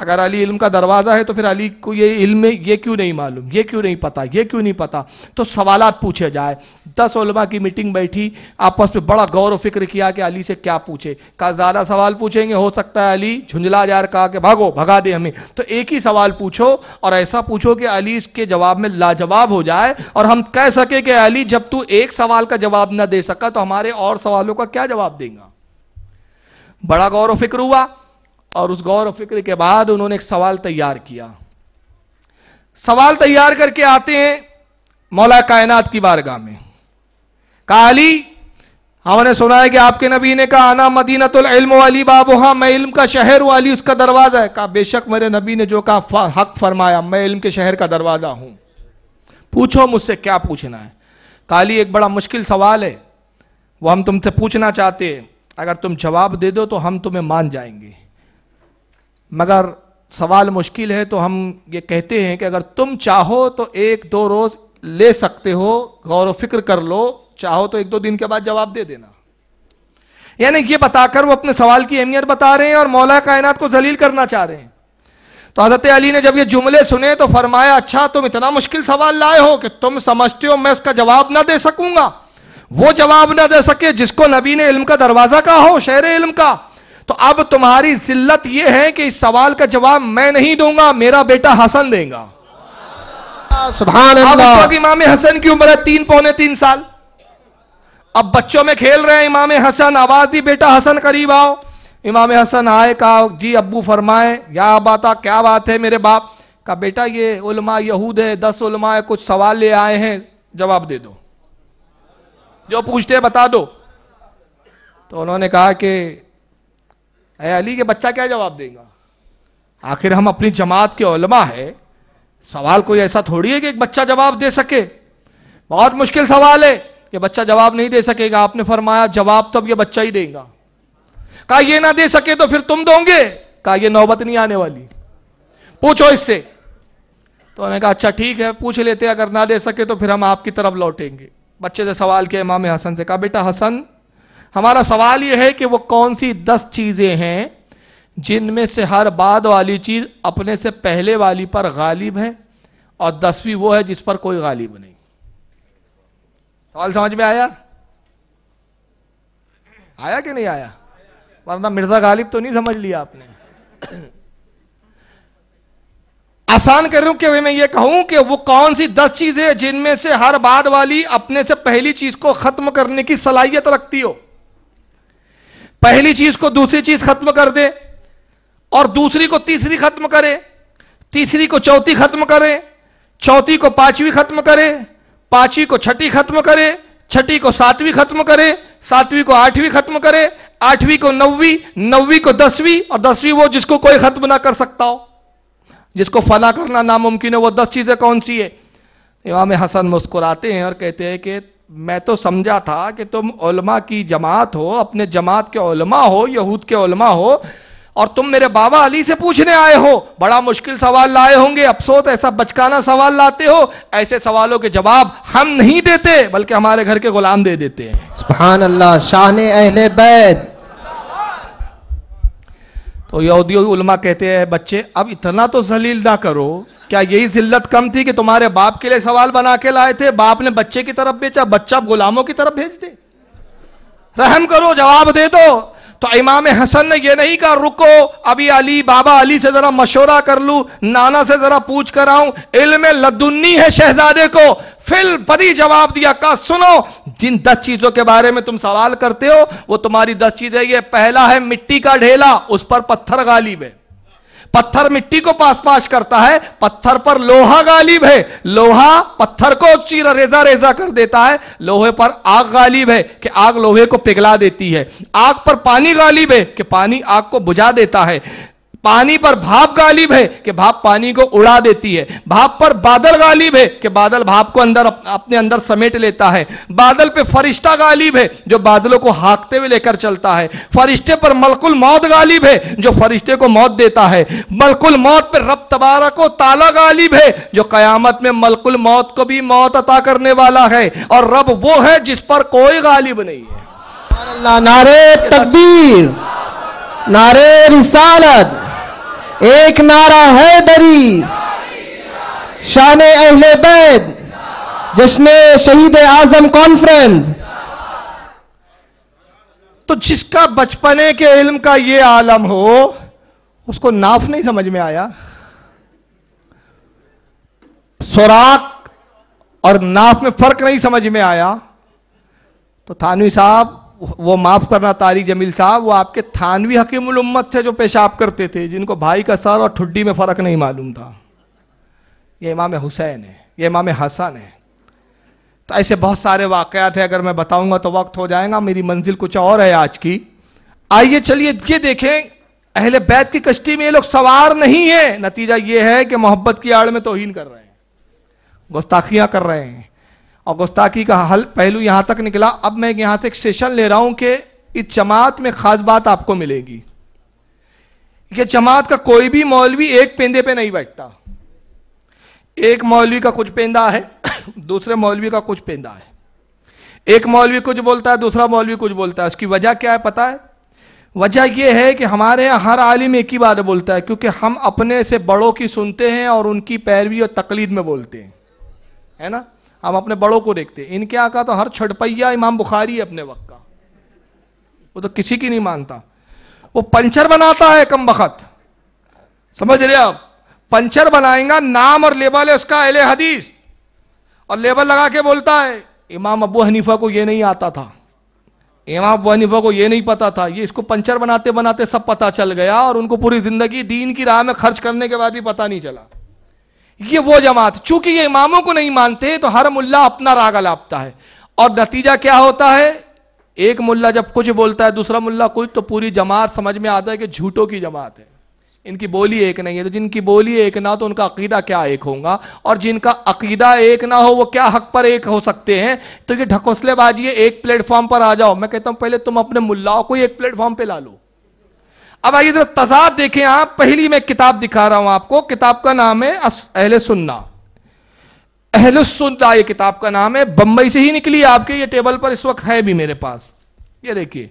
अगर अली इल्म का दरवाज़ा है तो फिर अली को ये इल्म में ये क्यों नहीं मालूम ये क्यों नहीं पता ये क्यों नहीं पता तो सवाल पूछे जाए दस उलमा की मीटिंग बैठी आपस में बड़ा गौर फिक्र किया कि अली से क्या पूछे कहा ज़्यादा सवाल पूछेंगे हो सकता है अली झुंझला जार कहा कि भागो भगा दे हमें तो एक ही सवाल पूछो और ऐसा पूछो कि अली इसके जवाब में लाजवाब हो जाए और हम कह सके कि अली जब तू एक सवाल का जवाब ना दे सका तो हमारे और सवालों का क्या जवाब देंगे बड़ा गौर फिक्र हुआ और उस गौर फिक्र के बाद उन्होंने एक सवाल तैयार किया सवाल तैयार करके आते हैं मौला कायनात की बारगाह में काली हमने सुना है कि आपके नबी ने कहा आना मदीनतुल इल्म वाली बाबू हाँ मैं इल्म का शहर हूँ अली उसका दरवाज़ा है कहा बेशक मेरे नबी ने जो कहा हक फरमाया मैं इल्म के शहर का दरवाज़ा हूँ पूछो मुझसे क्या पूछना है काली एक बड़ा मुश्किल सवाल है वो हम तुमसे पूछना चाहते हैं अगर तुम जवाब दे दो तो हम तुम्हें मान जाएंगे मगर सवाल मुश्किल है तो हम ये कहते हैं कि अगर तुम चाहो तो एक दो रोज ले सकते हो गौर फिक्र कर लो चाहो तो एक दो दिन के बाद जवाब दे देना यानी ये बताकर वो अपने सवाल की अहमियत बता रहे हैं और मौला कायनात को जलील करना चाह रहे हैं तो हजरत अली ने जब ये जुमले सुने तो फरमाया अच्छा तुम इतना मुश्किल सवाल लाए हो कि तुम समझते हो मैं उसका जवाब ना दे सकूंगा वो जवाब ना दे सके जिसको नबी ने इल्म का दरवाजा कहा हो शहर इल्म का तो अब तुम्हारी जिल्लत यह है कि इस सवाल का जवाब मैं नहीं दूंगा मेरा बेटा हसन देगा सुबह तो इमाम हसन की उम्र है तीन पौने तीन साल अब बच्चों में खेल रहे हैं इमाम हसन आवाज दी बेटा हसन करीब आओ इमाम हसन आए कहा जी अबू फरमाए या बाता क्या बात है मेरे बाप का बेटा ये उलमा यहूद है दस उलमा है, कुछ सवाल ले आए हैं जवाब दे दो जो पूछते बता दो तो उन्होंने कहा कि अली के बच्चा क्या जवाब देगा आखिर हम अपनी जमात के ओलमा है सवाल कोई ऐसा थोड़ी है कि एक बच्चा जवाब दे सके बहुत मुश्किल सवाल है ये बच्चा जवाब नहीं दे सकेगा आपने फरमाया जवाब तो अब ये बच्चा ही देगा कहा ये ना दे सके तो फिर तुम दोगे कहा ये नौबत नहीं आने वाली पूछो इससे तो उन्होंने कहा अच्छा ठीक है पूछ लेते अगर ना दे सके तो फिर हम आपकी तरफ लौटेंगे बच्चे से सवाल किया इमाम हसन से कहा बेटा हसन हमारा सवाल यह है कि वो कौन सी दस चीज़ें हैं जिनमें से हर बाद वाली चीज़ अपने से पहले वाली पर गालिब है और दसवीं वो है जिस पर कोई गालिब नहीं सवाल समझ में आया आया कि नहीं आया वरना मिर्जा गालिब तो नहीं समझ लिया आपने आसान करूं कि मैं ये कहूं कि वो कौन सी दस चीजें जिनमें से हर बाद वाली अपने से पहली चीज को खत्म करने की सलाहियत रखती हो पहली चीज को दूसरी चीज खत्म कर दे और दूसरी को तीसरी खत्म करे तीसरी को चौथी खत्म करे चौथी को पांचवी खत्म करे पांचवी को छठी खत्म करे छठी को सातवीं खत्म करे सातवीं को आठवीं खत्म करे आठवीं को नौवीं नौवीं को दसवीं और दसवीं वो जिसको कोई खत्म ना कर सकता हो जिसको फला करना नामुमकिन है वो दस चीजें कौन सी है इमाम हसन मुस्कुराते हैं और कहते हैं कि मैं तो समझा था कि तुम उलमा की जमात हो अपने जमात के उलमा हो यहूद के उलमा हो और तुम मेरे बाबा अली से पूछने आए हो बड़ा मुश्किल सवाल लाए होंगे अफसोस ऐसा बचकाना सवाल लाते हो ऐसे सवालों के जवाब हम नहीं देते बल्कि हमारे घर के गुलाम दे देते हैं अल्लाह शाह अहले बैत तो यहूदी उलमा कहते हैं बच्चे अब इतना तो जलील ना करो क्या यही जिल्लत कम थी कि तुम्हारे बाप के लिए सवाल बना के लाए थे बाप ने बच्चे की तरफ बेचा बच्चा गुलामों की तरफ भेज दे रहम करो जवाब दे दो तो इमाम हसन ने यह नहीं कहा रुको अभी अली बाबा अली से जरा मशोरा कर लू नाना से जरा पूछ कर आऊं इल्म लदुन्नी है शहजादे को फिल बदी जवाब दिया कहा सुनो जिन दस चीजों के बारे में तुम सवाल करते हो वो तुम्हारी दस चीजें ये पहला है मिट्टी का ढेला उस पर पत्थर गालिब है पत्थर मिट्टी को पास पास करता है पत्थर पर लोहा गालिब है लोहा पत्थर को चीरा रेजा रेजा कर देता है लोहे पर आग गालिब है कि आग लोहे को पिघला देती है आग पर पानी गालिब है कि पानी आग को बुझा देता है पानी पर भाप गालिब है कि भाप पानी को उड़ा देती है भाप पर बादल गालिब है कि बादल भाप को अंदर अपने अंदर समेट लेता है बादल पे फरिश्ता गालिब है जो बादलों को हाँकते हुए लेकर चलता है फरिश्ते पर मलकुल मौत गालिब है जो फरिश्ते को मौत देता है मलकुल मौत पे रब तबारा को ताला गालिब है जो कयामत में मलकुल मौत को भी मौत अता करने वाला है और रब वो है जिस पर कोई गालिब नहीं है नारे तकदीर नारे रिसालत एक नारा है बरी शान अहले बैद जश्न शहीद आजम कॉन्फ्रेंस तो जिसका बचपने के इल्म का ये आलम हो उसको नाफ नहीं समझ में आया सोराख और नाफ में फर्क नहीं समझ में आया तो थानवी साहब वो माफ़ करना तारिक जमील साहब वो आपके थानवी हकीमुल उम्मत थे जो पेशाब करते थे जिनको भाई का सर और ठुड्डी में फ़र्क नहीं मालूम था ये इमाम हुसैन है ये इमाम हसन है तो ऐसे बहुत सारे वाक़ हैं अगर मैं बताऊंगा तो वक्त हो जाएगा मेरी मंजिल कुछ और है आज की आइए चलिए ये देखें अहले बैत की कश्ती में ये लोग सवार नहीं है नतीजा ये है कि मोहब्बत की आड़ में तोहन कर रहे हैं गुस्ताखियाँ कर रहे हैं और गुस्ताखी का हल पहलू यहाँ तक निकला अब मैं यहाँ से एक सेशन ले रहा हूँ कि इस जमात में ख़ास बात आपको मिलेगी कि जमात का कोई भी मौलवी एक पेंदे पे नहीं बैठता एक मौलवी का कुछ पेंदा है दूसरे मौलवी का कुछ पेंदा है एक मौलवी कुछ बोलता है दूसरा मौलवी कुछ बोलता है उसकी वजह क्या है पता है वजह यह है कि हमारे यहाँ हर आलिम एक ही बात बोलता है क्योंकि हम अपने से बड़ों की सुनते हैं और उनकी पैरवी और तकलीद में बोलते हैं है ना हम अपने बड़ों को देखते हैं इनके आका तो हर छठपैया इमाम बुखारी है अपने वक्त का वो तो किसी की नहीं मानता वो पंचर बनाता है कम वक़्त समझ रहे आप पंचर बनाएगा नाम और लेबल है उसका एले हदीस और लेबल लगा के बोलता है इमाम अबू हनीफा को ये नहीं आता था इमाम अबू हनीफा को ये नहीं पता था ये इसको पंचर बनाते बनाते सब पता चल गया और उनको पूरी जिंदगी दीन की राह में खर्च करने के बाद भी पता नहीं चला ये वो जमात चूंकि ये इमामों को नहीं मानते तो हर मुल्ला अपना राग अलापता है और नतीजा क्या होता है एक मुल्ला जब कुछ बोलता है दूसरा मुल्ला कुछ तो पूरी जमात समझ में आता है कि झूठों की जमात है इनकी बोली एक नहीं है तो जिनकी बोली एक ना तो उनका अकीदा क्या एक होगा और जिनका अकीदा एक ना हो वो क्या हक पर एक हो सकते हैं तो ये ढकोसलेबाजी एक प्लेटफॉर्म पर आ जाओ मैं कहता हूं पहले तुम अपने मुल्लाओं को एक प्लेटफॉर्म पर ला लो अब आइए जरा तजाद देखें आप पहली मैं किताब दिखा रहा हूं आपको किताब का नाम है अहल सुन्ना अहल सुन्ना ये किताब का नाम है बंबई से ही निकली आपके ये टेबल पर इस वक्त है भी मेरे पास ये देखिए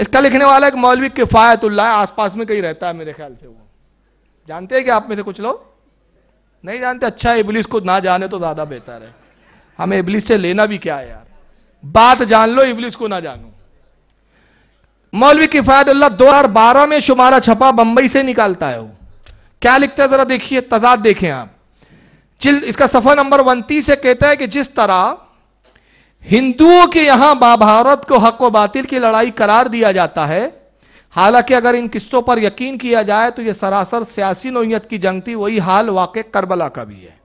इसका लिखने वाला एक मौलवी किफ़ायतुल्ला आसपास में कहीं रहता है मेरे ख्याल से वो जानते हैं कि आप में से कुछ लोग नहीं जानते अच्छा है इबलिस को ना जाने तो ज़्यादा बेहतर है हमें इबलिस से लेना भी क्या है यार बात जान लो इबलिस को ना जानो मौलवी किफ़ायतुल्ला दो हज़ार बारह में शुमारा छपा बंबई से निकालता है वो क्या लिखता है ज़रा देखिए तजाद देखें आप चिल इसका सफर नंबर उनतीस से कहता है कि जिस तरह हिंदुओं के यहां महाभारत को हक व बातिल की लड़ाई करार दिया जाता है हालांकि अगर इन किस्सों पर यकीन किया जाए तो यह सरासर सियासी नोयत की जंग थी वही हाल वाक़ करबला का भी है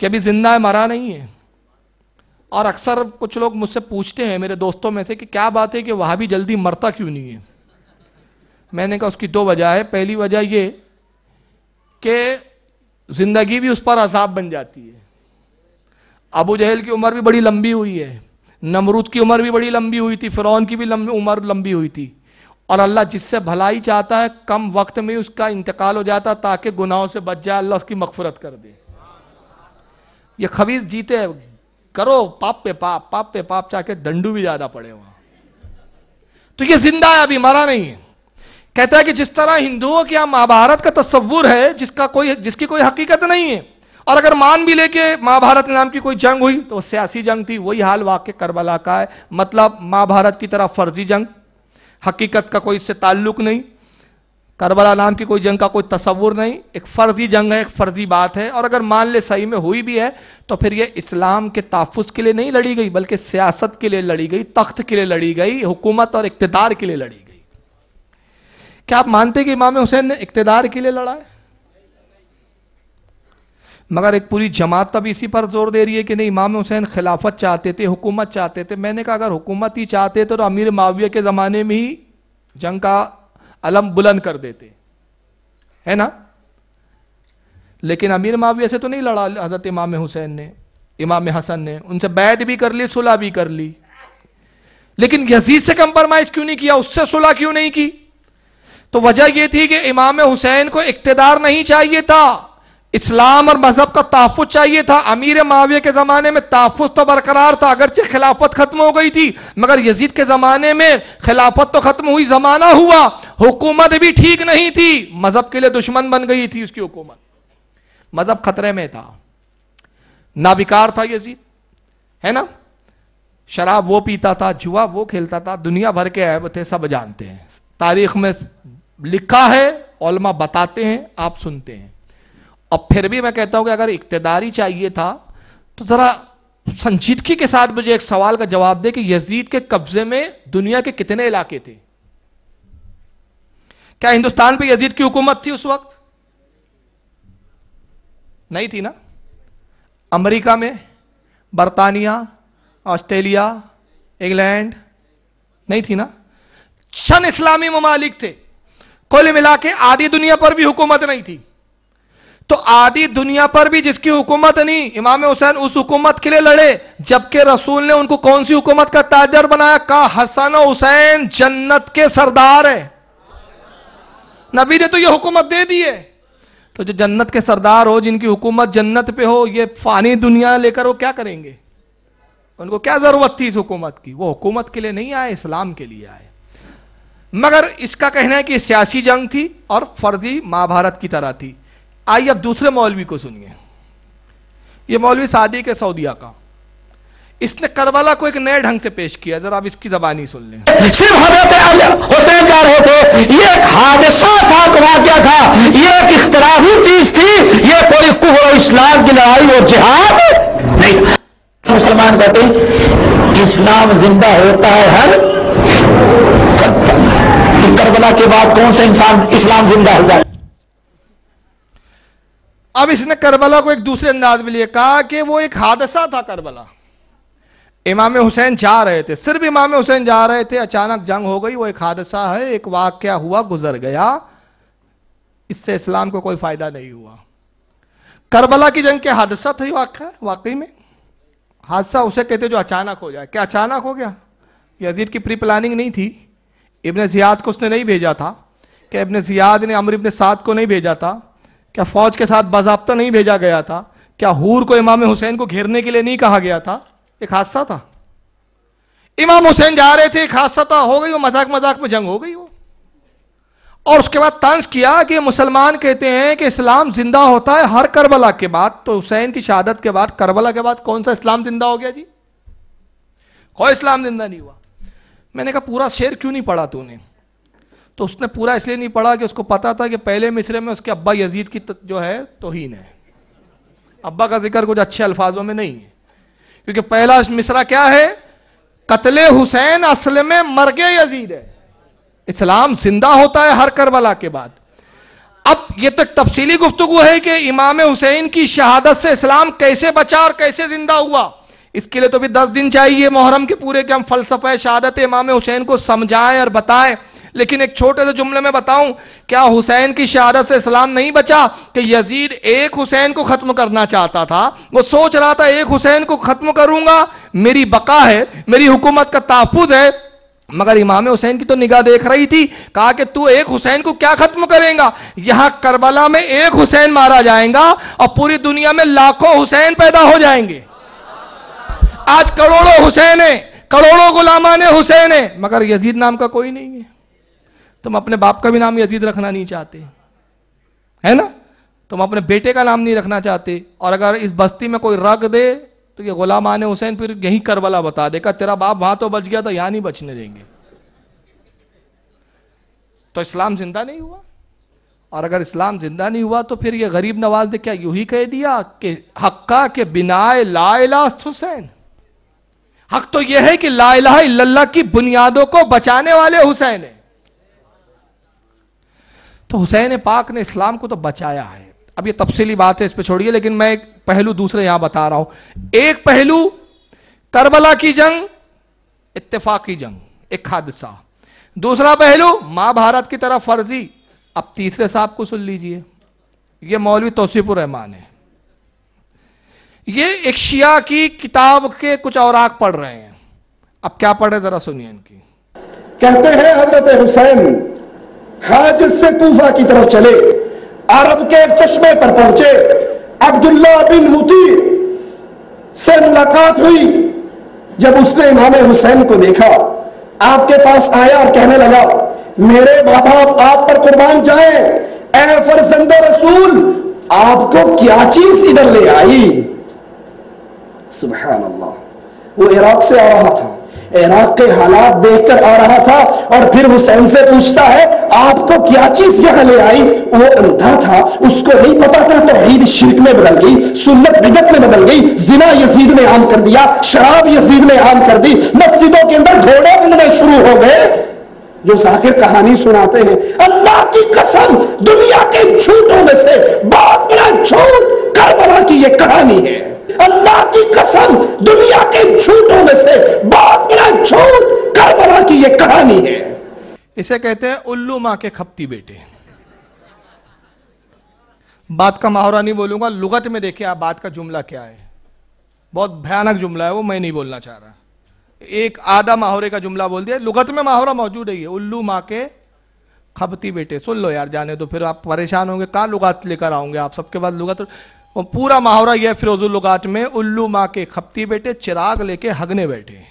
कि अभी जिंदा है मरा नहीं है और अक्सर कुछ लोग मुझसे पूछते हैं मेरे दोस्तों में से कि क्या बात है कि वहाँ भी जल्दी मरता क्यों नहीं है मैंने कहा उसकी दो वजह है पहली वजह ये कि ज़िंदगी भी उस पर असाब बन जाती है अबू जहल की उम्र भी बड़ी लंबी हुई है नमरूद की उम्र भी बड़ी लंबी हुई थी फ़िरौन की भी लंबी उम्र लंबी हुई थी और अल्लाह जिससे भलाई चाहता है कम वक्त में उसका इंतकाल हो जाता ताकि गुनाहों से बच जाए अल्लाह उसकी मकफरत कर दे ये खबीज जीते करो पाप पे पाप पाप पे पाप चाहे दंडू भी ज्यादा पड़े वहां तो ये जिंदा है अभी मरा नहीं है कहता है कि जिस तरह हिंदुओं के यहां महाभारत का तस्वुर है जिसका कोई जिसकी कोई हकीकत नहीं है और अगर मान भी लेके महाभारत नाम की कोई जंग हुई तो सियासी जंग थी वही हाल वाक्य करबला का है मतलब महाभारत की तरह फर्जी जंग हकीकत का कोई इससे ताल्लुक नहीं करबला नाम की कोई जंग का कोई तस्वुर नहीं एक फ़र्जी जंग है एक फ़र्जी बात है और अगर मान ले सही में हुई भी है तो फिर यह इस्लाम के तहफ़ के लिए नहीं लड़ी गई बल्कि सियासत के लिए लड़ी गई तख्त के लिए लड़ी गई हुकूमत और इकतदार के लिए लड़ी गई क्या आप मानते हैं कि इमाम हुसैन ने इकतदार के लिए लड़ा है मगर एक पूरी जमात तब इसी पर जोर दे रही है कि नहीं इमाम हुसैन खिलाफत चाहते थे हुकूमत चाहते थे मैंने कहा अगर हुकूमत ही चाहते थे तो अमीर माविया के ज़माने में ही जंग का अलम बुलंद कर देते है ना लेकिन अमीर माविया से तो नहीं लड़ा हजरत इमाम हुसैन ने इमाम हसन ने उनसे बैद भी कर ली सुलह भी कर ली लेकिन यजीद से कंप्रोमाइज क्यों नहीं किया उससे सुलह क्यों नहीं की तो वजह यह थी कि इमाम हुसैन को इकतदार नहीं चाहिए था इस्लाम और मजहब का तहफुज चाहिए था अमीर माविया के ज़माने में तहफुज तो बरकरार था अगरचे खिलाफत ख़त्म हो गई थी मगर यजीद के ज़माने में खिलाफत तो ख़त्म हुई ज़माना हुआ हुकूमत भी ठीक नहीं थी मज़हब के लिए दुश्मन बन गई थी उसकी हुकूमत मज़हब खतरे में था नाबिकार था यजीद है ना शराब वो पीता था जुआ वो खेलता था दुनिया भर के ऐब थे सब जानते हैं तारीख में लिखा है बताते हैं आप सुनते हैं अब फिर भी मैं कहता हूं कि अगर इकतदारी चाहिए था तो ज़रा संजीदगी के साथ मुझे एक सवाल का जवाब दे कि यजीद के कब्जे में दुनिया के कितने इलाके थे क्या हिंदुस्तान पे यजीद की हुकूमत थी उस वक्त नहीं थी ना अमेरिका में बरतानिया ऑस्ट्रेलिया इंग्लैंड नहीं थी ना छन इस्लामी ममालिक थे कुल मिला के आधी दुनिया पर भी हुकूमत नहीं थी तो आधी दुनिया पर भी जिसकी हुकूमत नहीं इमाम हुसैन उस हुकूमत के लिए लड़े जबकि रसूल ने उनको कौन सी हुकूमत का ताजर बनाया कहा हसन हुसैन जन्नत के सरदार है नबी ने तो ये हुकूमत दे दी है तो जो जन्नत के सरदार हो जिनकी हुकूमत जन्नत पे हो ये फानी दुनिया लेकर वो क्या करेंगे उनको क्या जरूरत थी इस हुकूमत की वो हुकूमत के लिए नहीं आए इस्लाम के लिए आए मगर इसका कहना है कि सियासी जंग थी और फर्जी महाभारत की तरह थी आइए अब दूसरे मौलवी को सुनिए ये मौलवी शादी के सऊदिया का इसने करबला को एक नए ढंग से पेश किया जरा आप इसकी जबानी सुन लें सिर्फ हजरत हुसैन जा रहे थे ये एक हादसा था वाक्य था ये एक इख्तराफी चीज थी ये कोई कुह इस्लाम की लड़ाई और जिहाद नहीं तो मुसलमान कहते इस्लाम जिंदा होता है हर करबला के बाद कौन सा इंसान इस्लाम जिंदा हुआ अब इसने करबला को एक दूसरे अंदाज में लिए कहा कि वो एक हादसा था करबला इमाम हुसैन जा रहे थे सिर्फ इमाम हुसैन जा रहे थे अचानक जंग हो गई वो एक हादसा है एक वाक्य हुआ गुजर गया इससे इस्लाम को कोई फायदा नहीं हुआ करबला की जंग के हादसा था वाक्य वाकई में हादसा उसे कहते जो अचानक हो जाए क्या अचानक हो गया यजीद की प्री प्लानिंग नहीं थी इबन जियाद को उसने नहीं भेजा था कि इबन जियाद ने अमर इबन साद को नहीं भेजा था क्या फौज के साथ बाजाबता नहीं भेजा गया था क्या हूर को इमाम हुसैन को घेरने के लिए नहीं कहा गया था एक हादसा था इमाम हुसैन जा रहे थे एक हादसा था तो हो गई वो मजाक मजाक में जंग हो गई वो और उसके बाद तंज किया कि मुसलमान कहते हैं कि इस्लाम जिंदा होता है हर करबला के बाद तो हुसैन की शहादत के बाद करबला के बाद कौन सा इस्लाम जिंदा हो गया जी कोई इस्लाम जिंदा नहीं हुआ मैंने कहा पूरा शेर क्यों नहीं पढ़ा तूने तो उसने पूरा इसलिए नहीं पढ़ा कि उसको पता था कि पहले मिसरे में उसके अब्बा यजीद की जो है तोहीन है अब्बा का जिक्र कुछ अच्छे अल्फाजों में नहीं है क्योंकि पहला मिसरा क्या है कतले हुसैन असल में मरगे यजीद है इस्लाम जिंदा होता है हर करबला के बाद अब ये तो तफसीली गुफ्तगु है कि इमाम हुसैन की शहादत से इस्लाम कैसे बचा और कैसे जिंदा हुआ इसके लिए तो भी दस दिन चाहिए मुहर्रम के पूरे के हम फलसफे शहादत इमाम हुसैन को समझाएं और बताएं लेकिन एक छोटे से जुमले में बताऊं क्या हुसैन की शहादत से इस्लाम नहीं बचा कि यजीद एक हुसैन को ख़त्म करना चाहता था वो सोच रहा था एक हुसैन को ख़त्म करूंगा मेरी बका है मेरी हुकूमत का तहफुज है मगर इमाम हुसैन की तो निगाह देख रही थी कहा कि तू एक हुसैन को क्या खत्म करेगा यहां करबला में एक हुसैन मारा जाएगा और पूरी दुनिया में लाखों हुसैन पैदा हो जाएंगे आज करोड़ों हुसैन है करोड़ों गुलामान हुसैन है मगर यजीद नाम का कोई नहीं है तुम अपने बाप का भी नाम यजीद रखना नहीं चाहते है ना तुम अपने बेटे का नाम नहीं रखना चाहते और अगर इस बस्ती में कोई रख दे तो ये गुलाम आने हुसैन फिर यही करबला बता देगा तेरा बाप वहां तो बच गया था तो यहां नहीं बचने देंगे तो इस्लाम जिंदा नहीं हुआ और अगर इस्लाम जिंदा नहीं हुआ तो फिर ये गरीब नवाज ने क्या यूं ही कह दिया कि हक्का के बिनाए लाइलाज हुसैन हक तो यह है कि लाला की बुनियादों को बचाने वाले हुसैन है तो हुसैन पाक ने इस्लाम को तो बचाया है अब ये तफसीली बात है इस पर छोड़िए लेकिन मैं एक पहलू दूसरे यहां बता रहा हूं एक पहलू करबला की जंग की जंग एक हादसा दूसरा पहलू महाभारत की तरह फर्जी अब तीसरे साहब को सुन लीजिए यह मौलवी तोसीफुर रहमान है ये एक शिया की किताब के कुछ आग पढ़ रहे हैं अब क्या पढ़ रहे जरा सुनिए इनकी कहते हैं हजरत हुसैन हाज से कूफा की तरफ चले अरब के एक चश्मे पर पहुंचे अब्दुल्ला बिन मुती से मुलाकात हुई जब उसने इमाम हुसैन को देखा आपके पास आया और कहने लगा मेरे माँ बाप आप पर कुर्बान जाए ए रसूल आपको क्या चीज इधर ले आई सुबह वो इराक से आ रहा था इराक के हालात देखकर आ रहा था और फिर हुसैन से पूछता है आपको क्या चीज यहां ले आई वो अंधा था उसको नहीं पता था तोहीद शिरक में बदल गई सुन्नत बिदत में बदल गई जिना यजीद ने आम कर दिया शराब यजीद ने आम कर दी मस्जिदों के अंदर घोड़े मिलने शुरू हो गए जो जाकिर कहानी सुनाते हैं अल्लाह की कसम दुनिया के झूठों में से बहुत बड़ा झूठ करबला की यह कहानी है अल्लाह की कसम दुनिया के झूठों में से बहुत बड़ा झूठ करबला की ये कहानी है इसे कहते हैं उल्लू माँ के खपती बेटे बात का माहौरा नहीं बोलूंगा लुगत में देखिए आप बात का जुमला क्या है बहुत भयानक जुमला है वो मैं नहीं बोलना चाह रहा एक आधा माहौरे का जुमला बोल दिया लुगत में माहौरा मौजूद है ये उल्लू माँ के खपती बेटे सुन लो यार जाने तो फिर आप परेशान होंगे कहाँ लुगात लेकर आओगे आप सबके बाद लुगत और पूरा मुहावरा यह फिरोजुल लुगात में उल्लू माँ के खपती बैठे चिराग लेके हगने बैठे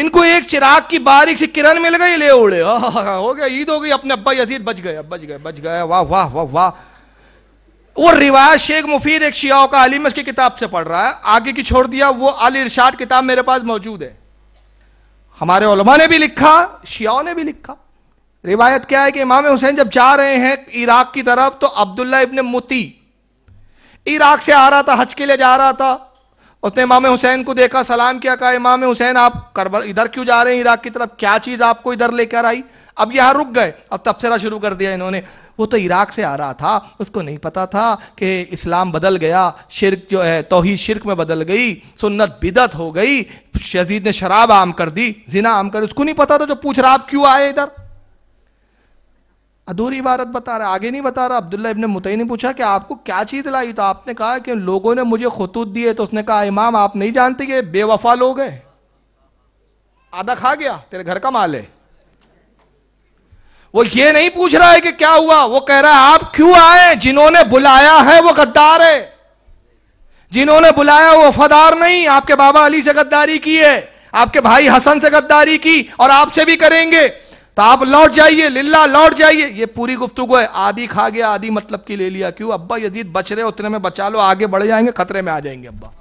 इनको एक चिराग की बारीक सी किरण मिल गई ले उड़े हो गया ईद हो गई अपने अब्बा यजीद बच गए बच गए बच गए वाह वाह वाह वाह वो रिवाज शेख मुफीद एक शियाओं का अलीम की किताब से पढ़ रहा है आगे की छोड़ दिया वो अल इरशाद किताब मेरे पास मौजूद है हमारे ने भी लिखा शियाओं ने भी लिखा रिवायत क्या है कि इमाम हुसैन जब जा रहे हैं इराक की तरफ तो अब्दुल्ला इबन मुती इराक से आ रहा था हज के लिए जा रहा था उसने इमाम हुसैन को देखा सलाम किया कहा इमाम हुसैन आप करबल इधर क्यों जा रहे हैं इराक की तरफ क्या चीज़ आपको इधर लेकर आई अब यहाँ रुक गए अब तबसरा शुरू कर दिया इन्होंने वो तो इराक से आ रहा था उसको नहीं पता था कि इस्लाम बदल गया शिरक जो है तोहही शिरक में बदल गई सुन्नत बिदत हो गई शजीद ने शराब आम कर दी जिना आम कर उसको नहीं पता था जो पूछ रहा आप क्यों आए इधर अधूरी इबारत बता रहा है आगे नहीं बता रहा अब्दुल्ला इबन मुतई ने पूछा कि आपको क्या चीज़ लाई तो आपने कहा कि लोगों ने मुझे खतूत दिए तो उसने कहा इमाम आप नहीं जानते कि बेवफा लोग हैं आधा खा गया तेरे घर का माल है वो ये नहीं पूछ रहा है कि क्या हुआ वो कह रहा है आप क्यों आए जिन्होंने बुलाया है वो गद्दार है जिन्होंने बुलाया वो वफादार नहीं आपके बाबा अली से गद्दारी की है आपके भाई हसन से गद्दारी की और आपसे भी करेंगे तो आप लौट जाइए लिल्ला लौट जाइए ये पूरी गुप्तगु है आधी खा गया आधी मतलब की ले लिया क्यों अब्बा यजीद बच रहे उतने में बचा लो आगे बढ़ जाएंगे खतरे में आ जाएंगे अब्बा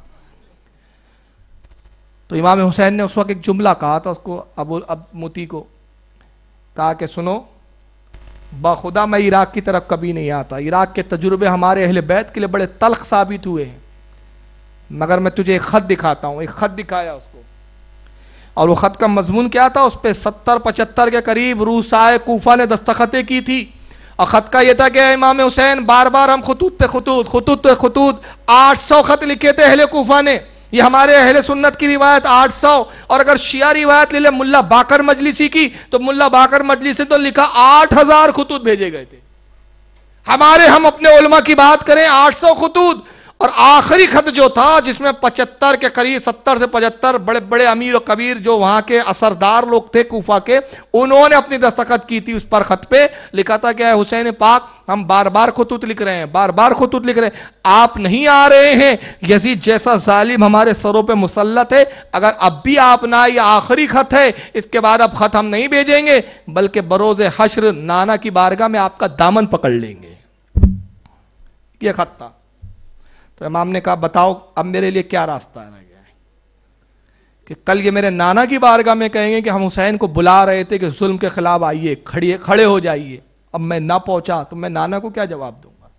तो इमाम हुसैन ने उस वक्त एक जुमला कहा था उसको अबू अब मोती को कहा कि सुनो बाखुदा मैं इराक की तरफ कभी नहीं आता इराक के तजुर्बे हमारे अहले बैत के लिए बड़े तलख साबित हुए हैं मगर मैं तुझे एक ख़त दिखाता हूँ एक ख़त दिखाया उसको और वो ख़त का मजमून क्या था उस पर सत्तर पचहत्तर के करीब रूसाए कोफा ने दस्तखतें की थी और ख़त का ये था कि इमाम हुसैन बार बार हम खतूत पे खतूत खतूत पे खतूत आठ सौ ख़त लिखे थे अहले कोफा ने ये हमारे अहले सुन्नत की रिवायत आठ सौ और अगर शिया रिवायत ले लें मुल्ला बाकर मजलिसी की तो मुल्ला बाकर मजलिसी तो लिखा आठ हज़ार खतूत भेजे गए थे हमारे हम अपने उलमा की बात करें आठ सौ खतूत और आखिरी खत जो था जिसमें पचहत्तर के करीब सत्तर से पचहत्तर बड़े बड़े अमीर और कबीर जो वहां के असरदार लोग थे कोफा के उन्होंने अपनी दस्तखत की थी उस पर खत पे लिखा था क्या हुसैन पाक हम बार बार खतूत लिख रहे हैं बार बार खतूत लिख रहे हैं आप नहीं आ रहे हैं यजीद जैसा जालिम हमारे सरों पे मुसलत है अगर अब भी आप ना ये आखिरी खत है इसके बाद अब खत हम नहीं भेजेंगे बल्कि बरोज हशर नाना की बारगाह में आपका दामन पकड़ लेंगे यह खत था तो इमाम ने कहा बताओ अब मेरे लिए क्या रास्ता रह गया है कि कल ये मेरे नाना की बारगाह में कहेंगे कि हम हुसैन को बुला रहे थे कि जुल्म के खिलाफ आइए खड़िए खड़े हो जाइए अब मैं ना पहुंचा तो मैं नाना को क्या जवाब दूंगा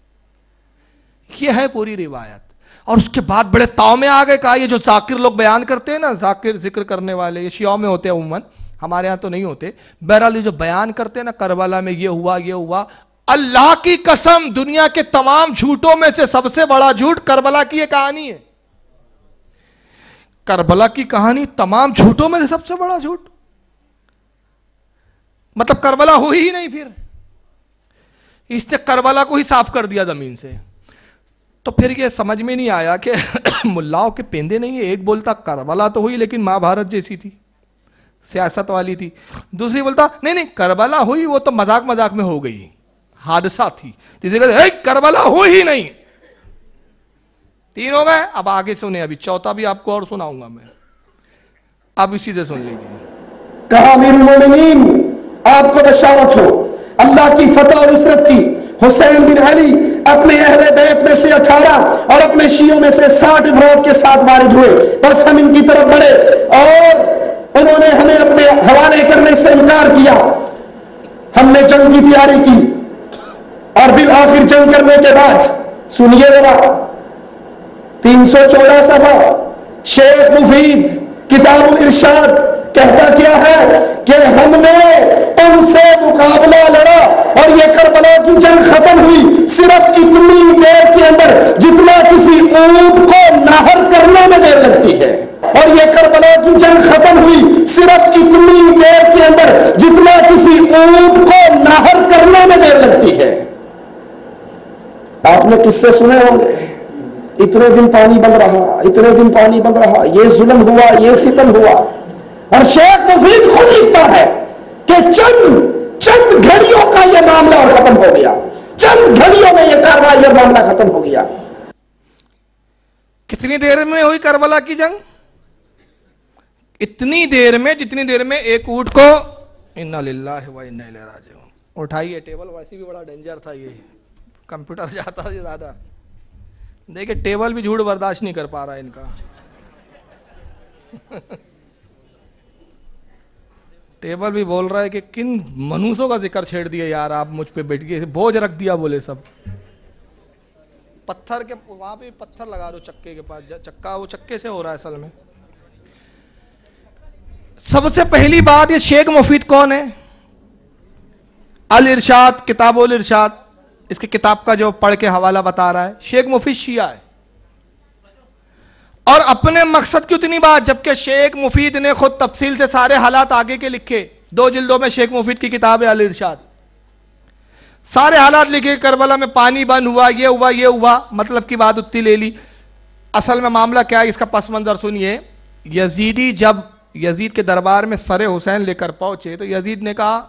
यह है पूरी रिवायत और उसके बाद बड़े ताव में आ गए कहा ये जो जाकिर लोग बयान करते हैं ना जाकिर जिक्र करने वाले ये शिया में होते हैं उमन हमारे यहाँ तो नहीं होते बहरहाल ये जो बयान करते हैं ना करबला में ये हुआ ये हुआ अल्लाह की कसम दुनिया के तमाम झूठों में से सबसे बड़ा झूठ करबला की यह कहानी है करबला की कहानी तमाम झूठों में से सबसे बड़ा झूठ मतलब करबला हुई ही नहीं फिर इसने करबला को ही साफ कर दिया जमीन से तो फिर ये समझ में नहीं आया कि मुल्लाओं के पेंदे नहीं है एक बोलता करबला तो हुई लेकिन महाभारत जैसी थी सियासत वाली थी दूसरी बोलता नहीं नहीं करबला हुई वो तो मजाक मजाक में हो गई हादसा थी करबला हो ही नहीं तीन हो गए अब आगे सुने अभी चौथा भी आपको और सुनाऊंगा मैं अब इसी से सुन लीजिए कहा मीर आपको बशावत हो अल्लाह की फतह और उसरत की हुसैन बिन अली अपने अहले बैत में से अठारह और अपने शियों में से साठ अफराद के साथ वारिद हुए बस हम इनकी तरफ बढ़े और उन्होंने हमें अपने हवाले करने से इनकार किया हमने जंग की तैयारी की और बिल आखिर जंग करने के बाद सुनिए जरा तीन सौ चौदह सफा शेख मुफीद किताब इरशाद कहता क्या है कि हमने उनसे मुकाबला लड़ा और ये करबला की जंग खत्म हुई सिर्फ इतनी देर के अंदर जितना किसी ऊंट को नाहर करने में देर लगती है और ये करबला की जंग खत्म हुई सिर्फ इतनी देर के अंदर जितना किसी ऊंट को नाहर करने में देर लगती है आपने किससे सुने होंगे इतने दिन पानी बंद रहा इतने दिन पानी बंद रहा ये जुलम हुआ ये सितम हुआ और शेख मुफीद खुद लिखता है कि चंद चंद घड़ियों का ये मामला और खत्म हो गया चंद घड़ियों में यह कार्रवाई और मामला खत्म हो गया कितनी देर में हुई करबला की जंग इतनी देर में जितनी देर में एक ऊट को इन्ना लाज उठाइए टेबल वैसे भी बड़ा डेंजर था ये कंप्यूटर जाता है ज़्यादा देखिए टेबल भी झूठ बर्दाश्त नहीं कर पा रहा इनका टेबल भी बोल रहा है कि किन मनुष्यों का जिक्र छेड़ दिया यार आप मुझ पे बैठ गए बोझ रख दिया बोले सब पत्थर के वहां पे पत्थर लगा दो चक्के के पास चक्का वो चक्के से हो रहा है असल में सबसे पहली बात ये शेख मुफीद कौन है अल इरशाद किताबुल इरशाद इसकी किताब का जो पढ़ के हवाला बता रहा है शेख मुफीद शिया है और अपने मकसद की उतनी बात जबकि शेख मुफीद ने खुद तफसील से सारे हालात आगे के लिखे दो जिल्दों में शेख मुफीद की किताब है अली इर्शाद सारे हालात लिखे करबला में पानी बंद हुआ ये हुआ ये हुआ मतलब की बात उतनी ले ली असल में मामला क्या है इसका पस मंजर सुनिए यजीदी जब यजीद के दरबार में सरे हुसैन लेकर पहुंचे तो यजीद ने कहा